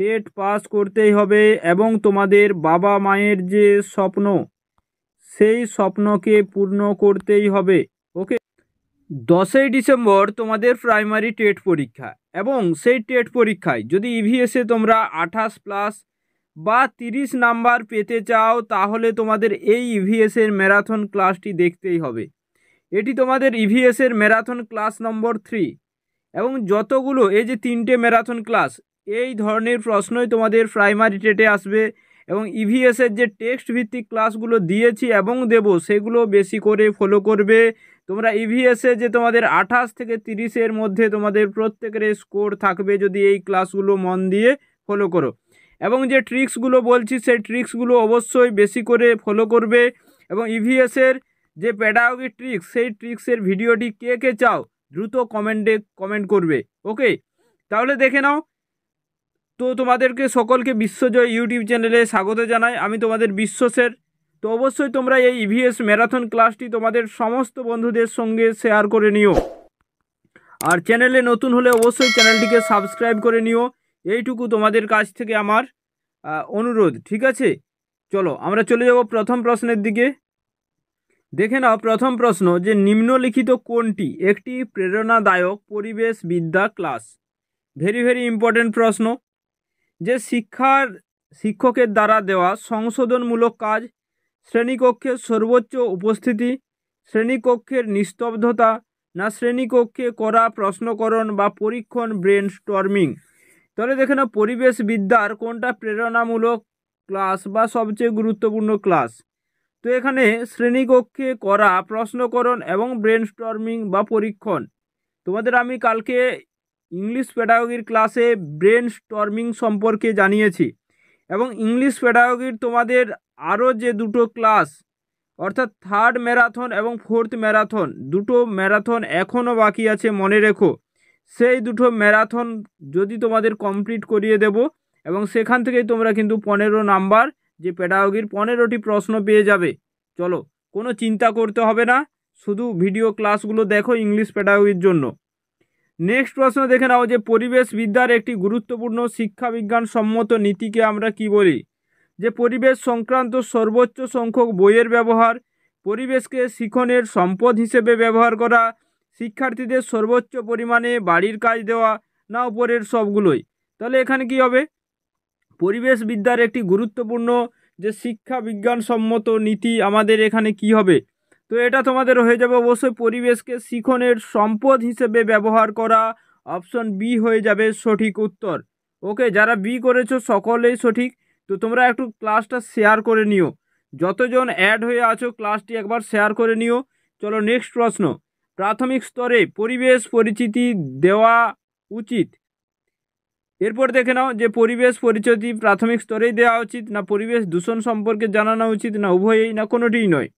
TET pass করতেই হবে এবং তোমাদের বাবা মায়ের যে স্বপ্ন সেই স্বপ্নকে পূর্ণ করতেই হবে ওকে দশই ডিসেম্বর তোমাদের প্রাইমারি টেট পরীক্ষা এবং সেই টেট পরীক্ষায় যদি ইভিএসে e তোমরা আঠাশ প্লাস বা তিরিশ নাম্বার পেতে চাও তাহলে তোমাদের এই ইভিএসের e ম্যারাথন ক্লাসটি দেখতেই হবে এটি তোমাদের ইভিএসের e marathon class number three এবং যতগুলো এই যে তিনটে ম্যারাথন ক্লাস এই ধরনের প্রশ্নই তোমাদের প্রাইমারি টেটে আসবে এবং ইভিএসের e যে টেক্সট ভিত্তিক ক্লাসগুলো দিয়েছি এবং দেব সেগুলো বেশি করে ফলো করবে তোমরা ইভিএসে e যে তোমাদের আঠাশ থেকে তিরিশের মধ্যে তোমাদের প্রত্যেকের স্কোর থাকবে যদি এই ক্লাসগুলো মন দিয়ে ফলো করো এবং যে ট্রিক্সগুলো বলছি সেই ট্রিক্সগুলো অবশ্যই বেশি করে ফলো করবে এবং ইভিএসের e যে প্যাডাগি ট্রিক্স সেই ট্রিক্সের ভিডিওটি কে কে চাও দ্রুত কমেন্টে কমেন্ট করবে ওকে তাহলে দেখে নাও তো তোমাদেরকে সকলকে বিশ্বজয় ইউটিউব চ্যানেলে স্বাগত জানাই আমি তোমাদের বিশ্বসের তো অবশ্যই তোমরা এই ইভিএস e ম্যারাথন ক্লাসটি তোমাদের সমস্ত বন্ধুদের সঙ্গে শেয়ার করে নিও আর চ্যানেলে নতুন হলে অবশ্যই চ্যানেলটিকে সাবস্ক্রাইব করে নিও এইটুকু তোমাদের কাছ থেকে আমার অনুরোধ ঠিক আছে চলো আমরা চলে যাব প্রথম প্রশ্নের দিকে দেখে নাও প্রথম প্রশ্ন যে নিম্নলিখিত কোনটি একটি প্রেরণাদায়ক পরিবেশ বিদ্যা ক্লাস ভেরি ভেরি ইম্পর্টেন্ট প্রশ্ন যে শিক্ষার শিক্ষকের দ্বারা দেওয়া সংশোধনমূলক কাজ শ্রেণীকক্ষের সর্বোচ্চ উপস্থিতি শ্রেণীকক্ষের নিস্তব্ধতা না শ্রেণীকক্ষে করা প্রশ্নকরণ বা পরীক্ষণ ব্রেন স্টর্মিং তাহলে দেখে না পরিবেশ বিদ্যার কোনটা প্রেরণামূলক ক্লাস বা সবচেয়ে গুরুত্বপূর্ণ ক্লাস তো এখানে শ্রেণীকক্ষে করা প্রশ্নকরণ এবং ব্রেন স্টর্মিং বা পরীক্ষণ তোমাদের আমি কালকে ইংলিশ প্যাডাগির ক্লাসে ব্রেন স্টর্মিং সম্পর্কে জানিয়েছি এবং ইংলিশ প্যাডাগির তোমাদের আরও যে দুটো ক্লাস অর্থাৎ থার্ড ম্যারাথন এবং ফোর্থ ম্যারাথন দুটো ম্যারাথন এখনও বাকি আছে মনে রেখো সেই দুটো ম্যারাথন যদি তোমাদের কমপ্লিট করিয়ে দেব এবং সেখান থেকেই তোমরা কিন্তু পনেরো নাম্বার যে পেডাগির পনেরোটি প্রশ্ন পেয়ে যাবে চলো কোনো চিন্তা করতে হবে না শুধু ভিডিও ক্লাসগুলো দেখো ইংলিশ পেডাগির জন্য নেক্সট প্রশ্ন দেখে নাও যে পরিবেশ বিদ্যার একটি গুরুত্বপূর্ণ শিক্ষা বিজ্ঞান সম্মত নীতিকে আমরা কি বলি যে পরিবেশ সংক্রান্ত সর্বোচ্চ সংখ্যক বইয়ের ব্যবহার পরিবেশকে শিখনের সম্পদ হিসেবে ব্যবহার করা শিক্ষার্থীদের সর্বোচ্চ পরিমাণে বাড়ির কাজ দেওয়া না উপরের সবগুলোই তাহলে এখানে কি হবে পরিবেশ বিদ্যার একটি গুরুত্বপূর্ণ যে শিক্ষা সম্মত নীতি আমাদের এখানে কি হবে তো এটা তোমাদের হয়ে যাবে অবশ্যই পরিবেশকে শিখনের সম্পদ হিসেবে ব্যবহার করা অপশন বি হয়ে যাবে সঠিক উত্তর ওকে যারা বি করেছো সকলেই সঠিক তো তোমরা একটু ক্লাসটা শেয়ার করে নিও যতজন অ্যাড হয়ে আছো ক্লাসটি একবার শেয়ার করে নিও চলো নেক্সট প্রশ্ন প্রাথমিক স্তরে পরিবেশ পরিচিতি দেওয়া উচিত এরপর দেখে নাও যে পরিবেশ পরিচিতি প্রাথমিক স্তরেই দেওয়া উচিত না পরিবেশ দূষণ সম্পর্কে জানানো উচিত না উভয়েই না কোনোটিই নয়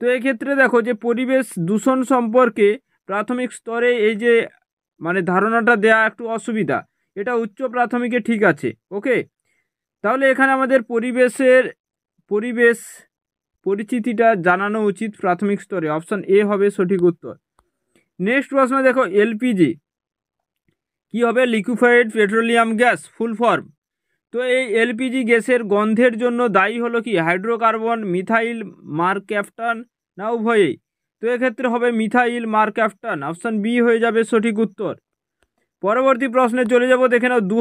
তো এক্ষেত্রে দেখো যে পরিবেশ দূষণ সম্পর্কে প্রাথমিক স্তরে এই যে মানে ধারণাটা দেয়া একটু অসুবিধা এটা উচ্চ প্রাথমিকে ঠিক আছে ওকে তাহলে এখানে আমাদের পরিবেশের পরিবেশ পরিচিতিটা জানানো উচিত প্রাথমিক স্তরে অপশান এ হবে সঠিক উত্তর নেক্সট প্রশ্ন দেখো এলপিজি কি হবে liquefied petroleum gas full form তো এই এলপিজি গ্যাসের গন্ধের জন্য দায়ী হলো কি হাইড্রোকার্বন মিথাইল মার্ক্যাফটান না উভয়েই তো এক্ষেত্রে হবে মিথাইল মার্ক্যাফটান অপশান বি হয়ে যাবে সঠিক উত্তর পরবর্তী প্রশ্নে চলে যাব দেখে নাও দু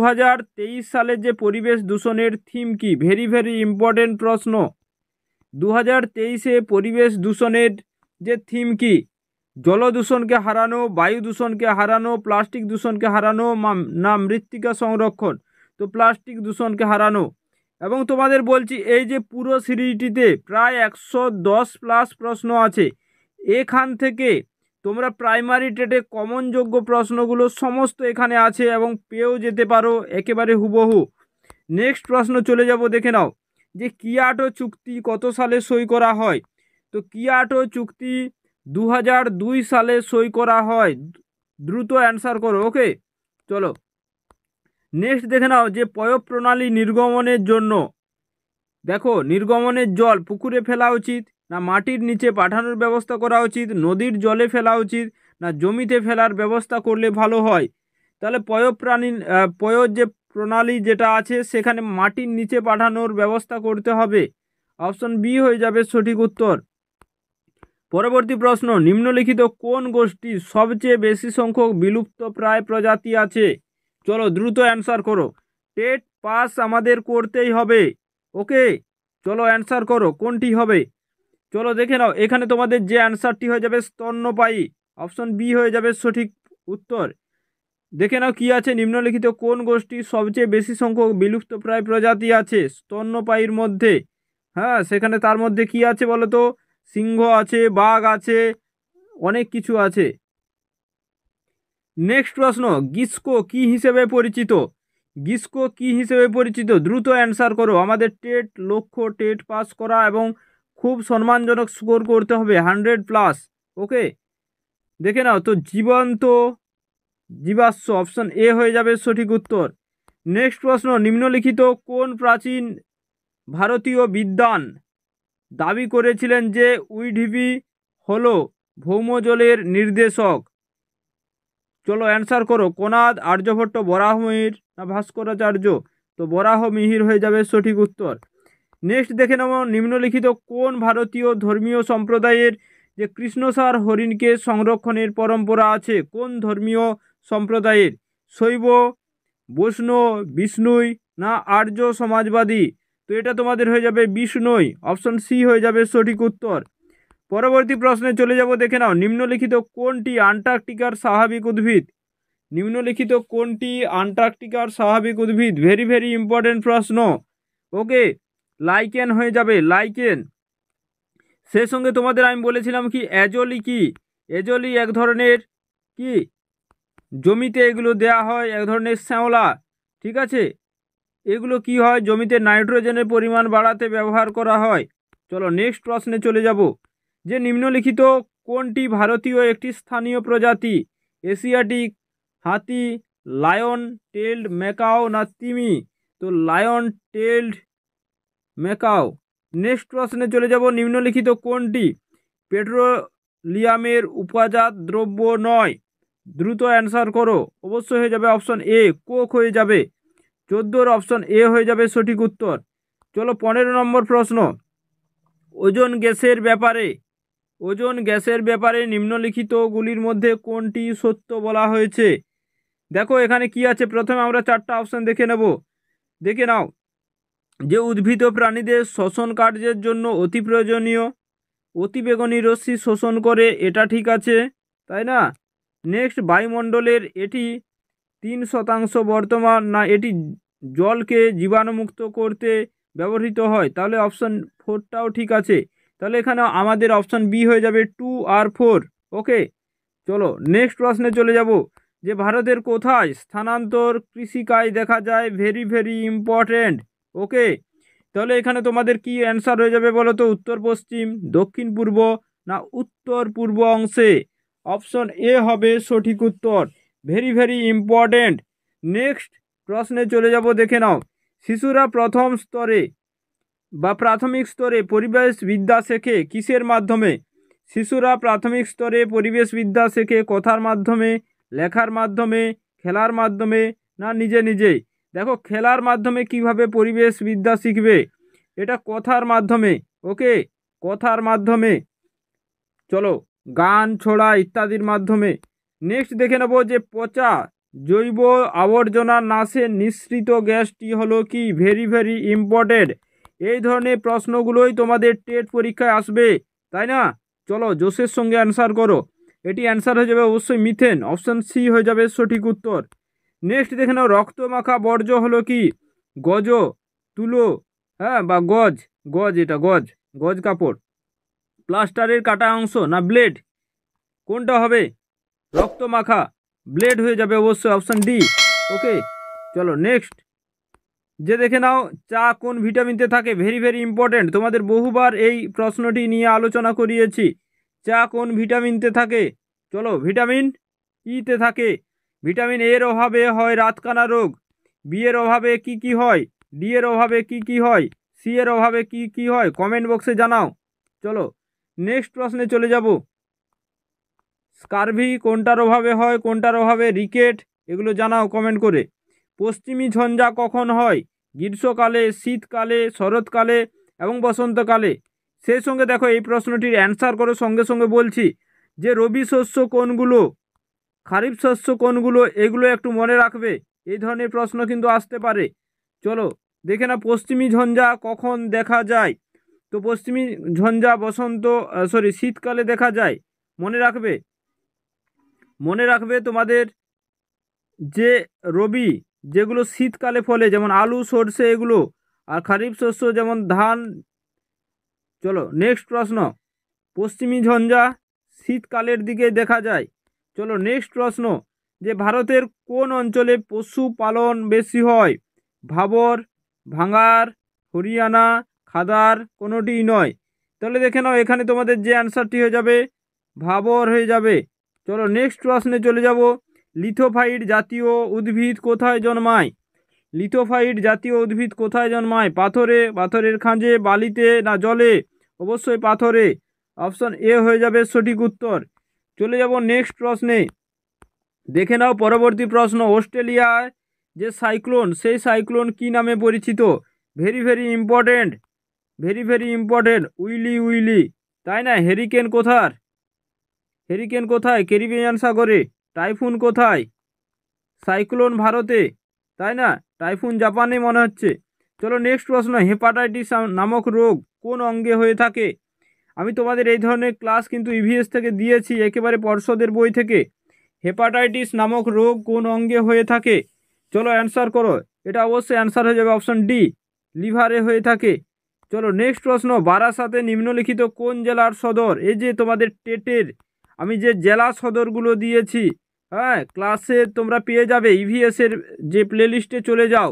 সালের যে পরিবেশ দূষণের থিম কি ভেরি ভেরি ইম্পর্টেন্ট প্রশ্ন দু হাজার তেইশে পরিবেশ দূষণের যে থিম কি জল দূষণকে হারানো বায়ু দূষণকে হারানো প্লাস্টিক দূষণকে হারানো না মৃত্তিকা সংরক্ষণ তো প্লাস্টিক দূষণকে হারানো এবং তোমাদের বলছি এই যে পুরো সিরিজটিতে প্রায় একশো দশ প্লাস প্রশ্ন আছে এখান থেকে তোমরা প্রাইমারি টেটে কমন যোগ্য প্রশ্নগুলো সমস্ত এখানে আছে এবং পেয়েও যেতে পারো একেবারে হুবহু নেক্সট প্রশ্ন চলে যাব দেখে নাও যে কিয়াটো চুক্তি কত সালে সই করা হয় তো কিয়াটো চুক্তি দু সালে সই করা হয় দ্রুত অ্যান্সার করো ওকে চলো নেক্সট দেখে নাও যে প্রণালী নির্গমনের জন্য দেখো নির্গমনের জল পুকুরে ফেলা উচিত না মাটির নিচে পাঠানোর ব্যবস্থা করা উচিত নদীর জলে ফেলা উচিত না জমিতে ফেলার ব্যবস্থা করলে ভালো হয় তাহলে প্রাণী পয় যে প্রণালী যেটা আছে সেখানে মাটির নিচে পাঠানোর ব্যবস্থা করতে হবে অপশন বি হয়ে যাবে সঠিক উত্তর পরবর্তী প্রশ্ন নিম্নলিখিত কোন গোষ্ঠী সবচেয়ে বেশি সংখ্যক বিলুপ্ত প্রায় প্রজাতি আছে চলো দ্রুত অ্যান্সার করো টেট পাস আমাদের করতেই হবে ওকে চলো অ্যান্সার করো কোনটি হবে চলো দেখে নাও এখানে তোমাদের যে অ্যান্সারটি হয়ে যাবে স্তন্যপায়ী অপশন বি হয়ে যাবে সঠিক উত্তর দেখে নাও কি আছে নিম্নলিখিত কোন গোষ্ঠীর সবচেয়ে বেশি সংখ্যক বিলুপ্তপ্রায় প্রজাতি আছে স্তন্যপায়ীর মধ্যে হ্যাঁ সেখানে তার মধ্যে কি আছে বলো তো সিংহ আছে বাঘ আছে অনেক কিছু আছে নেক্সট প্রশ্ন গিস্কো কি হিসেবে পরিচিত গিস্কো কি হিসেবে পরিচিত দ্রুত অ্যান্সার করো আমাদের টেট লক্ষ্য টেট পাস করা এবং খুব সম্মানজনক স্কোর করতে হবে হান্ড্রেড প্লাস ওকে দেখে নাও তো জীবন্ত জীবাশ্ম অপশন এ হয়ে যাবে সঠিক উত্তর নেক্সট প্রশ্ন নিম্নলিখিত কোন প্রাচীন ভারতীয় বিদ্বান দাবি করেছিলেন যে উইডিভি হল ভৌমজলের নির্দেশক চলো অ্যান্সার করো কোনাদ আর্যভট্ট বরাহ মিহির না ভাস্করাচার্য তো বরাহ মিহির হয়ে যাবে সঠিক উত্তর নেক্সট দেখে নেব নিম্নলিখিত কোন ভারতীয় ধর্মীয় সম্প্রদায়ের যে কৃষ্ণসার হরিণকে সংরক্ষণের পরম্পরা আছে কোন ধর্মীয় সম্প্রদায়ের শৈব বৈষ্ণব বিষ্ণুই না আর্য সমাজবাদী তো এটা তোমাদের হয়ে যাবে বিষ্ণুই অপশন সি হয়ে যাবে সঠিক উত্তর পরবর্তী প্রশ্নে চলে যাব দেখে নাও নিম্নলিখিত কোনটি আন্টার্কটিকার স্বাভাবিক উদ্ভিদ নিম্নলিখিত কোনটি আন্টার্কটিকার স্বাভাবিক উদ্ভিদ ভেরি ভেরি ইম্পর্টেন্ট প্রশ্ন ওকে লাইকেন হয়ে যাবে লাইকেন সে সঙ্গে তোমাদের আমি বলেছিলাম কি অ্যাজলি কি এজলি এক ধরনের কি জমিতে এগুলো দেয়া হয় এক ধরনের শ্যাওলা ঠিক আছে এগুলো কি হয় জমিতে নাইট্রোজেনের পরিমাণ বাড়াতে ব্যবহার করা হয় চলো নেক্সট প্রশ্নে চলে যাব যে নিম্নলিখিত কোনটি ভারতীয় একটি স্থানীয় প্রজাতি এশিয়াটিক হাতি লায়ন টেল্ড ম্যাকাও না তিমি তো লায়ন টেল্ড ম্যাকাও নেক্সট প্রশ্নে চলে যাব নিম্নলিখিত কোনটি পেট্রোলিয়ামের উপজাত দ্রব্য নয় দ্রুত অ্যান্সার করো অবশ্যই হয়ে যাবে অপশন এ কোক হয়ে যাবে চোদ্দোর অপশন এ হয়ে যাবে সঠিক উত্তর চলো পনেরো নম্বর প্রশ্ন ওজন গ্যাসের ব্যাপারে ওজন গ্যাসের ব্যাপারে নিম্নলিখিতগুলির মধ্যে কোনটি সত্য বলা হয়েছে দেখো এখানে কি আছে প্রথমে আমরা চারটা অপশান দেখে নেব দেখে নাও যে উদ্ভিদ ও প্রাণীদের শ্বসন কার্যের জন্য অতি প্রয়োজনীয় অতিবেগুনি রশ্মি শোষণ করে এটা ঠিক আছে তাই না নেক্সট বায়ুমণ্ডলের এটি তিন শতাংশ বর্তমান না এটি জলকে জীবাণুমুক্ত করতে ব্যবহৃত হয় তাহলে অপশান ফোরটাও ঠিক আছে তাহলে এখানে আমাদের অপশান বি হয়ে যাবে টু আর ফোর ওকে চলো নেক্সট প্রশ্নে চলে যাব যে ভারতের কোথায় স্থানান্তর কৃষিকাজ দেখা যায় ভেরি ভেরি ইম্পর্ট্যান্ট ওকে তাহলে এখানে তোমাদের কি অ্যান্সার হয়ে যাবে বলো তো উত্তর পশ্চিম দক্ষিণ পূর্ব না উত্তর পূর্ব অংশে অপশন এ হবে সঠিক উত্তর ভেরি ভেরি ইম্পর্ট্যান্ট নেক্সট প্রশ্নে চলে যাব দেখে নাও শিশুরা প্রথম স্তরে বা প্রাথমিক স্তরে পরিবেশ বিদ্যা শেখে কিসের মাধ্যমে শিশুরা প্রাথমিক স্তরে পরিবেশ বিদ্যা শেখে কথার মাধ্যমে লেখার মাধ্যমে খেলার মাধ্যমে না নিজে নিজে দেখো খেলার মাধ্যমে কিভাবে পরিবেশ বিদ্যা শিখবে এটা কথার মাধ্যমে ওকে কথার মাধ্যমে চলো গান ছোড়া ইত্যাদির মাধ্যমে নেক্সট দেখে নেব যে পচা জৈব আবর্জনা নাশে নিঃসৃত গ্যাসটি হলো কি ভেরি ভেরি ইম্পর্টেন্ট এই ধরনের প্রশ্নগুলোই তোমাদের টেট পরীক্ষায় আসবে তাই না চলো জোসের সঙ্গে অ্যান্সার করো এটি অ্যান্সার হয়ে যাবে অবশ্যই মিথেন অপশান সি হয়ে যাবে সঠিক উত্তর নেক্সট দেখে নাও রক্তমাখা বর্জ্য হলো কি গজ তুলো হ্যাঁ বা গজ গজ এটা গজ গজ কাপড় প্লাস্টারের কাটা অংশ না ব্লেড কোনটা হবে রক্তমাখা ব্লেড হয়ে যাবে অবশ্যই অপশান ডি ওকে চলো নেক্সট যে দেখে নাও চা কোন ভিটামিনতে থাকে ভেরি ভেরি ইম্পর্ট্যান্ট তোমাদের বহুবার এই প্রশ্নটি নিয়ে আলোচনা করিয়েছি চা কোন ভিটামিনতে থাকে চলো ভিটামিন ইতে e থাকে ভিটামিন এর অভাবে হয় রাতকানা রোগ বিয়ের অভাবে কি কি হয় ডি এর অভাবে কি কি হয় সি এর অভাবে কি কি হয় কমেন্ট বক্সে জানাও চলো নেক্সট প্রশ্নে চলে যাব স্কারভি কোনটার অভাবে হয় কোনটার অভাবে রিকেট এগুলো জানাও কমেন্ট করে পশ্চিমী ঝঞ্ঝা কখন হয় গ্রীষ্মকালে শীতকালে শরৎকালে এবং বসন্তকালে সেই সঙ্গে দেখো এই প্রশ্নটির অ্যান্সার করে সঙ্গে সঙ্গে বলছি যে রবি শস্য কোনগুলো খারিফ শস্য কোনগুলো এগুলো একটু মনে রাখবে এই ধরনের প্রশ্ন কিন্তু আসতে পারে চলো দেখে না পশ্চিমী ঝঞ্ঝা কখন দেখা যায় তো পশ্চিমী ঝঞ্ঝা বসন্ত সরি শীতকালে দেখা যায় মনে রাখবে মনে রাখবে তোমাদের যে রবি যেগুলো শীতকালে ফলে যেমন আলু সর্ষে এগুলো আর খারিফ শস্য যেমন ধান চলো নেক্সট প্রশ্ন পশ্চিমী ঝঞ্ঝা শীতকালের দিকে দেখা যায় চলো নেক্সট প্রশ্ন যে ভারতের কোন অঞ্চলে পশুপালন বেশি হয় ভাবর ভাঙার হরিয়ানা খাদার কোনোটিই নয় তাহলে দেখে নাও এখানে তোমাদের যে অ্যান্সারটি হয়ে যাবে ভাবর হয়ে যাবে চলো নেক্সট প্রশ্নে চলে যাব লিথোফাইট জাতীয় উদ্ভিদ কোথায় জন্মায় লিথোফাইট জাতীয় উদ্ভিদ কোথায় জন্মায় পাথরে পাথরের খাঁজে বালিতে না জলে অবশ্যই পাথরে অপশন এ হয়ে যাবে সঠিক উত্তর চলে যাব নেক্সট প্রশ্নে দেখে নাও পরবর্তী প্রশ্ন অস্ট্রেলিয়ায় যে সাইক্লোন সেই সাইক্লোন কি নামে পরিচিত very very important very very important willy willy তাই না হেরিকেন কোথার হেরিকেন কোথায় ক্যারিবিয়ান সাগরে টাইফুন কোথায় সাইক্লোন ভারতে তাই না টাইফুন জাপানে মনে হচ্ছে চলো নেক্সট প্রশ্ন হেপাটাইটিস নামক রোগ কোন অঙ্গে হয়ে থাকে আমি তোমাদের এই ধরনের ক্লাস কিন্তু ইভিএস থেকে দিয়েছি একেবারে পর্ষদের বই থেকে হেপাটাইটিস নামক রোগ কোন অঙ্গে হয়ে থাকে চলো অ্যান্সার করো এটা অবশ্যই অ্যান্সার হয়ে যাবে অপশন ডি লিভারে হয়ে থাকে চলো নেক্সট প্রশ্ন বারাসাতে নিম্নলিখিত কোন জেলার সদর এই যে তোমাদের টেটের আমি যে জেলা সদরগুলো দিয়েছি হ্যাঁ ক্লাসে তোমরা পেয়ে যাবে ইভিএসের যে প্লেলিস্টে চলে যাও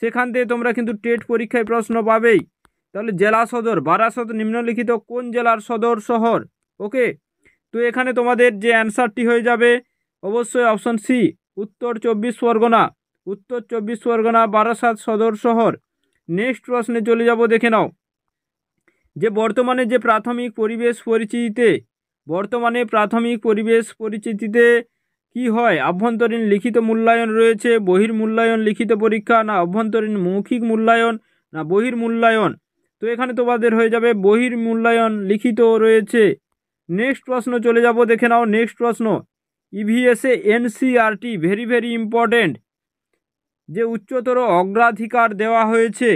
সেখান থেকে তোমরা কিন্তু টেট পরীক্ষায় প্রশ্ন পাবেই তাহলে জেলা সদর বারাসত নিম্নলিখিত কোন জেলার সদর শহর ওকে তো এখানে তোমাদের যে অ্যান্সারটি হয়ে যাবে অবশ্যই অপশন সি উত্তর চব্বিশ পরগনা উত্তর চব্বিশ পরগনা বারাসাত সদর শহর নেক্সট প্রশ্নে চলে যাব দেখে নাও যে বর্তমানে যে প্রাথমিক পরিবেশ পরিচিতিতে বর্তমানে প্রাথমিক পরিবেশ পরিচিতিতে কি হয় আভ্যন্তরীণ লিখিত মূল্যায়ন রয়েছে বহির মূল্যায়ন লিখিত পরীক্ষা না অভ্যন্তরীণ মৌখিক মূল্যায়ন না বহির মূল্যায়ন তো এখানে তোমাদের হয়ে যাবে বহির মূল্যায়ন লিখিত রয়েছে নেক্সট প্রশ্ন চলে যাব দেখে নাও নেক্সট প্রশ্ন ইভিএসএ এনসিআরটি ভেরি ভেরি ইম্পর্টেন্ট যে উচ্চতর অগ্রাধিকার দেওয়া হয়েছে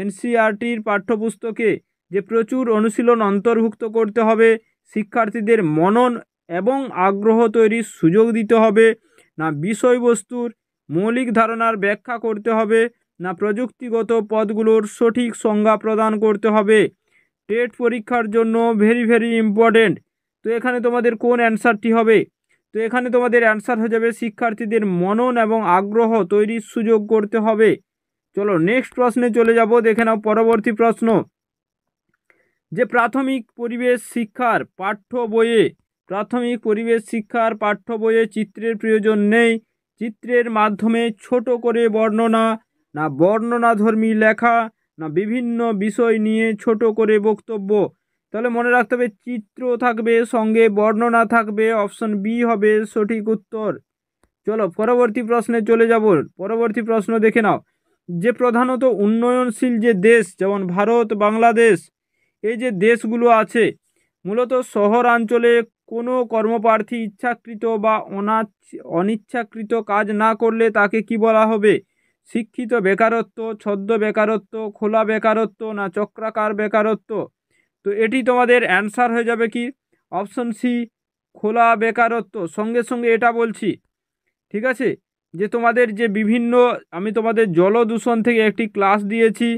এনসিআরটির e পাঠ্যপুস্তকে যে প্রচুর অনুশীলন অন্তর্ভুক্ত করতে হবে শিক্ষার্থীদের মনন এবং আগ্রহ তৈরির সুযোগ দিতে হবে না বিষয়বস্তুর মৌলিক ধারণার ব্যাখ্যা করতে হবে না প্রযুক্তিগত পদগুলোর সঠিক সংজ্ঞা প্রদান করতে হবে টেট পরীক্ষার জন্য ভেরি ভেরি ইম্পর্টেন্ট তো এখানে তোমাদের কোন অ্যান্সারটি হবে তো এখানে তোমাদের অ্যান্সার হয়ে যাবে শিক্ষার্থীদের মনন এবং আগ্রহ তৈরির সুযোগ করতে হবে চলো নেক্সট প্রশ্নে চলে যাব দেখে নাও পরবর্তী প্রশ্ন যে প্রাথমিক পরিবেশ শিক্ষার পাঠ্য বইয়ে প্রাথমিক পরিবেশ শিক্ষার পাঠ্য বইয়ে চিত্রের প্রয়োজন নেই চিত্রের মাধ্যমে ছোট করে বর্ণনা না বর্ণনাধর্মী লেখা না বিভিন্ন বিষয় নিয়ে ছোট করে বক্তব্য তাহলে মনে রাখতে হবে চিত্র থাকবে সঙ্গে বর্ণনা থাকবে অপশন বি হবে সঠিক উত্তর চলো পরবর্তী প্রশ্নে চলে যাব পরবর্তী প্রশ্ন দেখে নাও যে প্রধানত উন্নয়নশীল যে দেশ যেমন ভারত বাংলাদেশ এই যে দেশগুলো আছে মূলত শহরাঞ্চলে কোনো কর্মপ্রার্থী ইচ্ছাকৃত বা অনিচ্ছাকৃত কাজ না করলে তাকে কি বলা হবে শিক্ষিত বেকারত্ব ছদ্ম বেকারত্ব খোলা বেকারত্ব না চক্রাকার বেকারত্ব তো এটি তোমাদের অ্যান্সার হয়ে যাবে কি অপশন সি খোলা বেকারত্ব সঙ্গে সঙ্গে এটা বলছি ঠিক আছে যে তোমাদের যে বিভিন্ন আমি তোমাদের জল দূষণ থেকে একটি ক্লাস দিয়েছি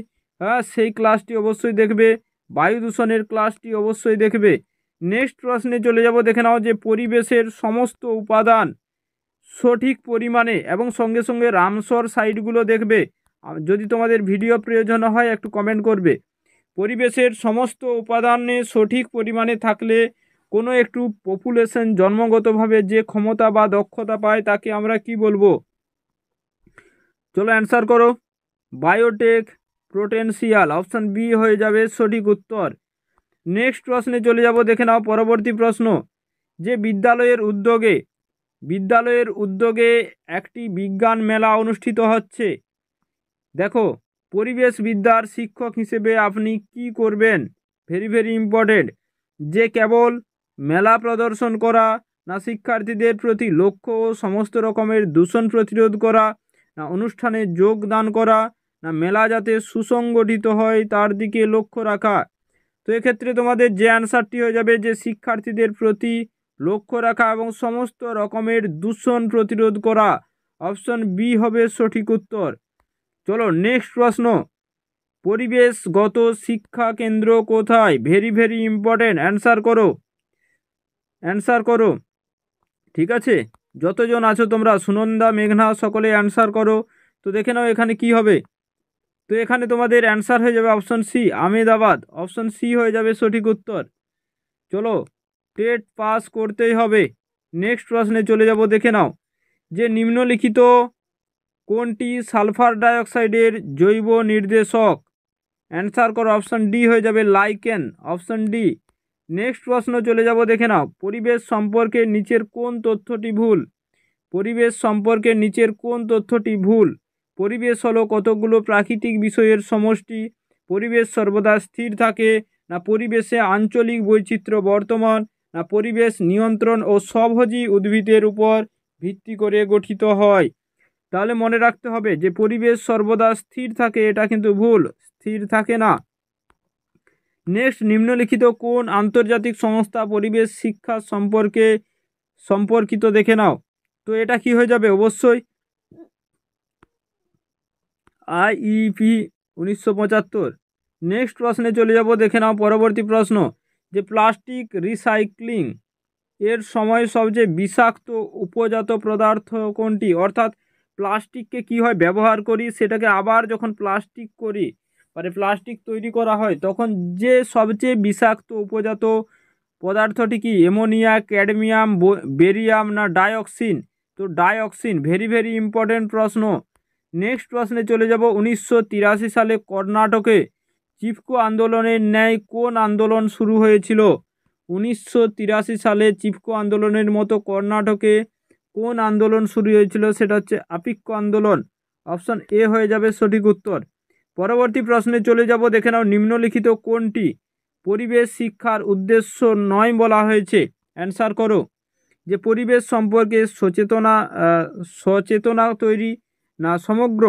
হ্যাঁ সেই ক্লাসটি অবশ্যই দেখবে বায়ু দূষণের ক্লাসটি অবশ্যই দেখবে নেক্সট প্রশ্নে চলে যাব দেখে নাও যে পরিবেশের সমস্ত উপাদান সঠিক পরিমাণে এবং সঙ্গে সঙ্গে রামসর সাইটগুলো দেখবে যদি তোমাদের ভিডিও প্রয়োজন হয় একটু কমেন্ট করবে পরিবেশের সমস্ত উপাদানে সঠিক পরিমাণে থাকলে কোনো একটু পপুলেশন জন্মগতভাবে যে ক্ষমতা বা দক্ষতা পায় তাকে আমরা কি বলবো চলো অ্যান্সার করো বায়োটেক প্রোটেন্সিয়াল অপশান বি হয়ে যাবে সঠিক উত্তর নেক্সট প্রশ্নে চলে যাব দেখে নাও পরবর্তী প্রশ্ন যে বিদ্যালয়ের উদ্যোগে বিদ্যালয়ের উদ্যোগে একটি বিজ্ঞান মেলা অনুষ্ঠিত হচ্ছে দেখো পরিবেশ বিদ্যার শিক্ষক হিসেবে আপনি কি করবেন ভেরি ভেরি ইম্পর্টেন্ট যে কেবল মেলা প্রদর্শন করা না শিক্ষার্থীদের প্রতি লক্ষ্য ও সমস্ত রকমের দূষণ প্রতিরোধ করা না অনুষ্ঠানে যোগদান করা না মেলা যাতে সুসংগঠিত হয় তার দিকে লক্ষ্য রাখা তো এক্ষেত্রে তোমাদের যে অ্যান্সারটি হয়ে যাবে যে শিক্ষার্থীদের প্রতি লক্ষ্য রাখা এবং সমস্ত রকমের দূষণ প্রতিরোধ করা অপশন বি হবে সঠিক উত্তর চলো নেক্সট প্রশ্ন পরিবেশগত শিক্ষা কেন্দ্র কোথায় ভেরি ভেরি ইম্পর্টেন্ট অ্যান্সার করো অ্যান্সার করো ঠিক আছে যতজন আছো তোমরা সুনন্দা মেঘনা সকলে অ্যান্সার করো তো দেখে নাও এখানে কি হবে তো এখানে তোমাদের অ্যান্সার হয়ে যাবে option C Ahmedabad option C হয়ে যাবে সঠিক উত্তর চলো টেট পাস করতেই হবে নেক্সট প্রশ্নে চলে যাব দেখে নাও যে নিম্নলিখিত কোনটি সালফার ডাইঅক্সাইডের জৈব নির্দেশক অ্যান্সার করো অপশন ডি হয়ে যাবে লাইকেন অপশন ডি নেক্সট প্রশ্ন চলে যাব দেখে নাও পরিবেশ সম্পর্কে নিচের কোন তথ্যটি ভুল পরিবেশ সম্পর্কে নিচের কোন তথ্যটি ভুল পরিবেশ হলো কতগুলো প্রাকৃতিক বিষয়ের সমষ্টি পরিবেশ সর্বদা স্থির থাকে না পরিবেশে আঞ্চলিক বৈচিত্র্য বর্তমান না পরিবেশ নিয়ন্ত্রণ ও স্বভোজী উদ্ভিদের উপর ভিত্তি করে গঠিত হয় তাহলে মনে রাখতে হবে যে পরিবেশ সর্বদা স্থির থাকে এটা কিন্তু ভুল স্থির থাকে না নেক্সট নিম্নলিখিত কোন আন্তর্জাতিক সংস্থা পরিবেশ শিক্ষা সম্পর্কে সম্পর্কিত দেখে নাও তো এটা কি হয়ে যাবে অবশ্যই আইইপি উনিশশো পঁচাত্তর নেক্সট প্রশ্নে চলে যাব দেখে নাও পরবর্তী প্রশ্ন যে প্লাস্টিক রিসাইক্লিং এর সময় সবচেয়ে বিষাক্ত উপজাত পদার্থ কোনটি অর্থাৎ প্লাস্টিককে কি হয় ব্যবহার করি সেটাকে আবার যখন প্লাস্টিক করি মানে প্লাস্টিক তৈরি করা হয় তখন যে সবচেয়ে বিষাক্ত উপজাত পদার্থটি কি এমোনিয়া ক্যাডমিয়াম বেরিয়াম না ডাইঅক্সিন তো ডাইঅক্সিন ভেরি ভেরি ইম্পর্টেন্ট প্রশ্ন নেক্সট প্রশ্নে চলে যাব উনিশশো সালে কর্ণাটকে চিপকো আন্দোলনের ন্যায় কোন আন্দোলন শুরু হয়েছিল উনিশশো সালে চিপকো আন্দোলনের মতো কর্ণাটকে কোন আন্দোলন শুরু হয়েছিল সেটা হচ্ছে আপিক্য আন্দোলন অপশান এ হয়ে যাবে সঠিক উত্তর পরবর্তী প্রশ্নে চলে যাব দেখে নাও নিম্নলিখিত কোনটি পরিবেশ শিক্ষার উদ্দেশ্য নয় বলা হয়েছে অ্যান্সার করো যে পরিবেশ সম্পর্কে সচেতনা সচেতনা তৈরি না সমগ্র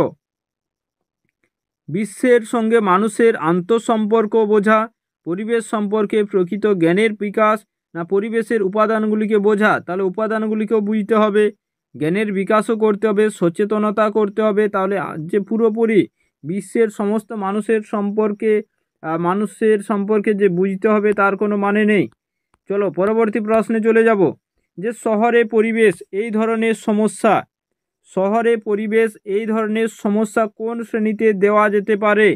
বিশ্বের সঙ্গে মানুষের আন্তঃসম্পর্ক বোঝা পরিবেশ সম্পর্কে প্রকৃত জ্ঞানের বিকাশ না পরিবেশের উপাদানগুলিকে বোঝা তাহলে উপাদানগুলিকেও বুঝতে হবে জ্ঞানের বিকাশও করতে হবে সচেতনতা করতে হবে তাহলে যে পুরোপুরি বিশ্বের সমস্ত মানুষের সম্পর্কে মানুষের সম্পর্কে যে বুঝতে হবে তার কোনো মানে নেই চলো পরবর্তী প্রশ্নে চলে যাব যে শহরে পরিবেশ এই ধরনের সমস্যা শহরে পরিবেশ এই ধরনের সমস্যা কোন শ্রেণীতে দেওয়া যেতে পারে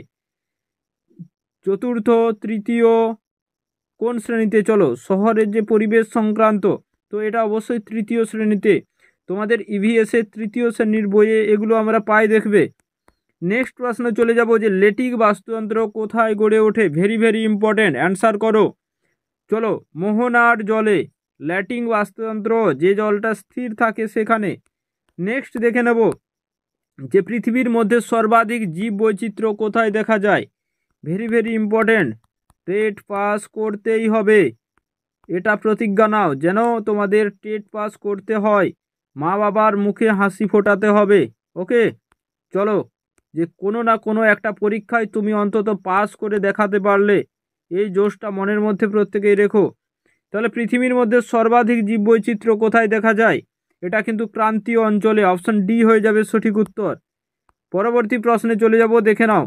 চতুর্থ তৃতীয় কোন শ্রেণীতে চলো শহরের যে পরিবেশ সংক্রান্ত তো এটা অবশ্যই তৃতীয় শ্রেণীতে তোমাদের ইভিএসের e তৃতীয় শ্রেণীর বইয়ে এগুলো আমরা পাই দেখবে নেক্সট প্রশ্ন চলে যাব যে লেটিক বাস্তুতন্ত্র কোথায় গড়ে ওঠে ভেরি ভেরি ইম্পর্ট্যান্ট অ্যান্সার করো চলো মোহনার জলে ল্যাটিং বাস্তুতন্ত্র যে জলটা স্থির থাকে সেখানে নেক্সট দেখে নেব যে পৃথিবীর মধ্যে সর্বাধিক জীব বৈচিত্র্য কোথায় দেখা যায় very very important TET pass করতেই হবে এটা প্রতিজ্ঞা নাও যেন তোমাদের টেট পাস করতে হয় মা বাবার মুখে হাসি ফোটাতে হবে ওকে চলো যে কোনো না কোনো একটা পরীক্ষায় তুমি অন্তত পাস করে দেখাতে পারলে এই জোশটা মনের মধ্যে প্রত্যেকেই রেখো তাহলে পৃথিবীর মধ্যে সর্বাধিক জীববৈচিত্র্য কোথায় দেখা যায় এটা কিন্তু ক্রান্তীয় অঞ্চলে অপশন ডি হয়ে যাবে সঠিক উত্তর পরবর্তী প্রশ্নে চলে যাব দেখে নাও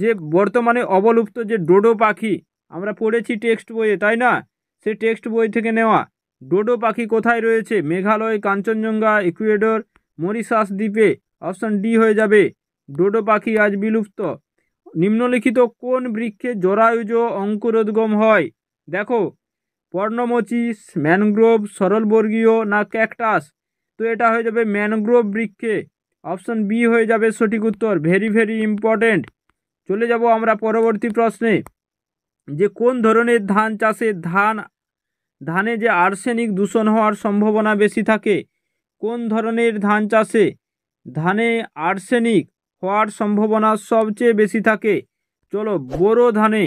যে বর্তমানে অবলুপ্ত যে ডোডো পাখি আমরা পড়েছি টেক্সট বইয়ে তাই না সে টেক্সট বই থেকে নেওয়া ডোডো পাখি কোথায় রয়েছে মেঘালয় কাঞ্চনজঙ্ঘা ইকুয়েডর মরিশাস দ্বীপে অপশন ডি হয়ে যাবে ডোডো পাখি আজ বিলুপ্ত নিম্নলিখিত কোন বৃক্ষে জরায়ুজ অঙ্কুরোদ্গম হয় দেখো পর্ণমোচিস ম্যানগ্রোভ সরলবর্গীয় না ক্যাকটাস তো এটা হয়ে যাবে ম্যানগ্রোভ বৃক্ষে অপশন বি হয়ে যাবে সঠিক উত্তর ভেরি ভেরি ইম্পর্টেন্ট চলে যাব আমরা পরবর্তী প্রশ্নে যে কোন ধরনের ধান চাষে ধান ধানে যে আর্সেনিক দূষণ হওয়ার সম্ভাবনা বেশি থাকে কোন ধরনের ধান চাষে ধানে আর্সেনিক হওয়ার সম্ভাবনা সবচেয়ে বেশি থাকে চলো বোরো ধানে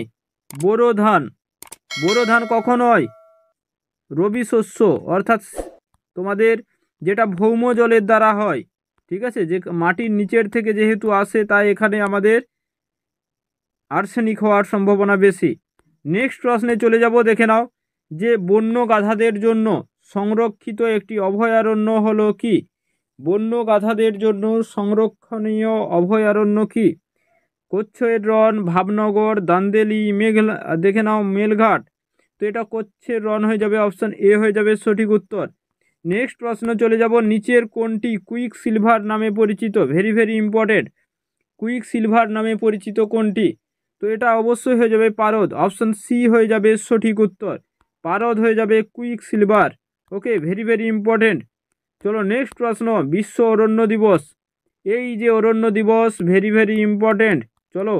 বোরো ধান বোরো ধান কখন হয় রবি শস্য অর্থাৎ তোমাদের যেটা ভৌম জলের দ্বারা হয় ঠিক আছে যে মাটির নিচের থেকে যেহেতু আসে তাই এখানে আমাদের আর্সেনিক হওয়ার সম্ভাবনা বেশি নেক্সট প্রশ্নে চলে যাব দেখে নাও যে বন্য গাধাদের জন্য সংরক্ষিত একটি অভয়ারণ্য হলো কি বন্য গাধাদের জন্য সংরক্ষণীয় অভয়ারণ্য কি কচ্ছের রন ভাবনগর দান্দেলি মেঘলা দেখে নাও মেলঘাট তো এটা কচ্ছের রন হয়ে যাবে অপশান এ হয়ে যাবে সঠিক উত্তর নেক্সট প্রশ্ন চলে যাব নিচের কোনটি কুইক সিলভার নামে পরিচিত very very important quick silver নামে পরিচিত কোনটি তো এটা অবশ্যই হয়ে যাবে পারদ অপশন সি হয়ে যাবে সঠিক উত্তর পারদ হয়ে যাবে quick silver okay very very important চলো নেক্সট প্রশ্ন বিশ্ব অরণ্য দিবস এই যে অরণ্য দিবস ভেরি ভেরি ইম্পর্টেন্ট চলো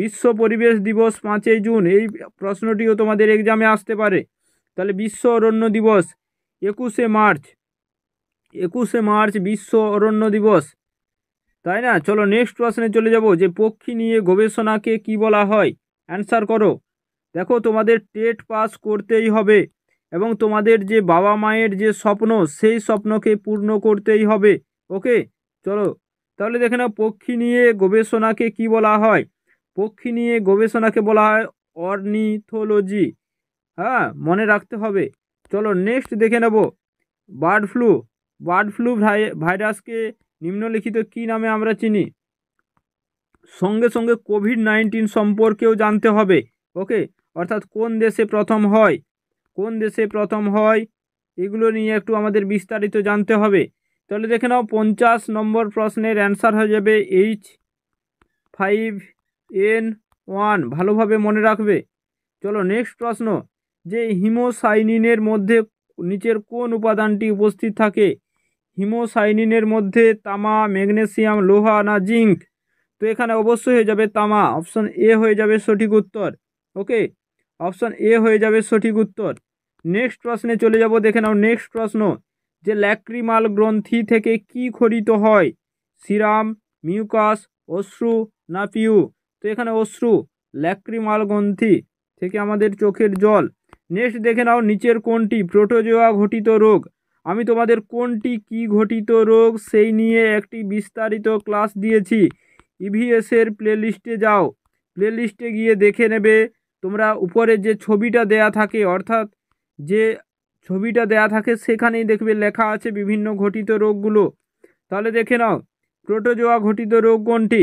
বিশ্ব পরিবেশ দিবস পাঁচই জুন এই প্রশ্নটিও তোমাদের এক্সামে আসতে পারে তাহলে বিশ্ব অরণ্য দিবস একুশে মার্চ একুশে মার্চ বিশ্ব অরণ্য দিবস তাই না চলো নেক্সট প্রশ্নে চলে যাব যে পক্ষী নিয়ে গবেষণাকে কি বলা হয় অ্যান্সার করো দেখো তোমাদের টেট পাস করতেই হবে এবং তোমাদের যে বাবা মায়ের যে স্বপ্ন সেই স্বপ্নকে পূর্ণ করতেই হবে ওকে চলো তাহলে দেখে নাও পক্ষী নিয়ে গবেষণাকে কি বলা হয় পক্ষী নিয়ে গবেষণাকে বলা হয় অর্নিথোলজি হ্যাঁ মনে রাখতে হবে চলো নেক্সট দেখে নেব বার্ড ফ্লু বার্ড ফ্লু ভাইরাসকে নিম্নলিখিত কি নামে আমরা চিনি সঙ্গে সঙ্গে কোভিড নাইন্টিন সম্পর্কেও জানতে হবে ওকে অর্থাৎ কোন দেশে প্রথম হয় কোন দেশে প্রথম হয় এগুলো নিয়ে একটু আমাদের বিস্তারিত জানতে হবে তাহলে দেখে নাও পঞ্চাশ নম্বর প্রশ্নের অ্যান্সার হয়ে যাবে এইচ ফাইভ এন ওয়ান ভালোভাবে মনে রাখবে চলো নেক্সট প্রশ্ন যে হিমোসাইনিনের মধ্যে নিচের কোন উপাদানটি উপস্থিত থাকে হিমোসাইনিনের মধ্যে তামা ম্যাগনেসিয়াম লোহা না জিঙ্ক তো এখানে অবশ্যই হয়ে যাবে তামা অপশন এ হয়ে যাবে সঠিক উত্তর ওকে অপশন এ হয়ে যাবে সঠিক উত্তর নেক্সট প্রশ্নে চলে যাব দেখে নাও নেক্সট প্রশ্ন যে ল্যাক্রিমাল গ্রন্থি থেকে কি খরিত হয় সিরাম মিউকাস অশ্রু না পিউ তো এখানে অশ্রু ল্যাক্রিমাল গ্রন্থি থেকে আমাদের চোখের জল নেক্সট দেখে নাও নিচের কোনটি প্রোটোজোয়া ঘটিত রোগ আমি তোমাদের কোনটি কি ঘটিত রোগ সেই নিয়ে একটি বিস্তারিত ক্লাস দিয়েছি ইভিএসের e প্লেলিস্টে যাও প্লেলিস্টে গিয়ে দেখে নেবে তোমরা উপরে যে ছবিটা দেয়া থাকে অর্থাৎ যে ছবিটা দেয়া থাকে সেখানেই দেখবে লেখা আছে বিভিন্ন ঘটিত রোগগুলো তাহলে দেখে নাও প্রোটোজোয়া ঘটিত রোগ কোনটি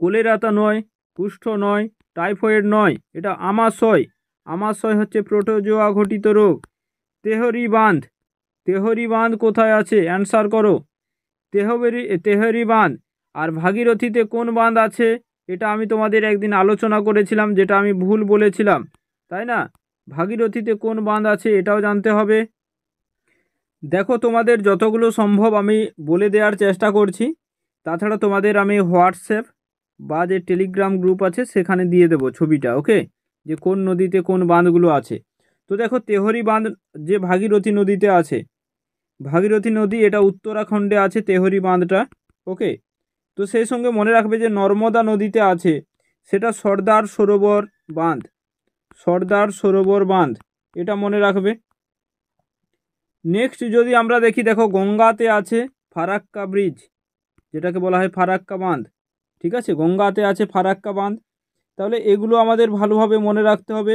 কোলেরাতা নয় কুষ্ঠ নয় টাইফয়েড নয় এটা আমাশয় আমাশয় হচ্ছে প্রোটোজোয়া ঘটিত রোগ তেহরি বাঁধ তেহরি বাঁধ কোথায় আছে অ্যান্সার করো তেহবেরি তেহরি বাঁধ আর ভাগীরথীতে কোন বাঁধ আছে এটা আমি তোমাদের একদিন আলোচনা করেছিলাম যেটা আমি ভুল বলেছিলাম তাই না ভাগীরথীতে কোন বাঁধ আছে এটাও জানতে হবে দেখো তোমাদের যতগুলো সম্ভব আমি বলে দেওয়ার চেষ্টা করছি তাছাড়া তোমাদের আমি হোয়াটসঅ্যাপ বা যে টেলিগ্রাম গ্রুপ আছে সেখানে দিয়ে দেবো ছবিটা ওকে যে কোন নদীতে কোন বাঁধগুলো আছে তো দেখো তেহরি বাঁধ যে ভাগীরথী নদীতে আছে ভাগীরথী নদী এটা উত্তরাখণ্ডে আছে তেহরি বাঁধটা ওকে তো সেই সঙ্গে মনে রাখবে যে নর্মদা নদীতে আছে সেটা সর্দার সরোবর বাঁধ সর্দার সরোবর বাঁধ এটা মনে রাখবে নেক্সট যদি আমরা দেখি দেখো গঙ্গাতে আছে ফারাক্কা ব্রিজ যেটাকে বলা হয় ফারাক্কা বাঁধ ঠিক আছে গঙ্গাতে আছে ফারাক্কা বাঁধ তাহলে এগুলো আমাদের ভালোভাবে মনে রাখতে হবে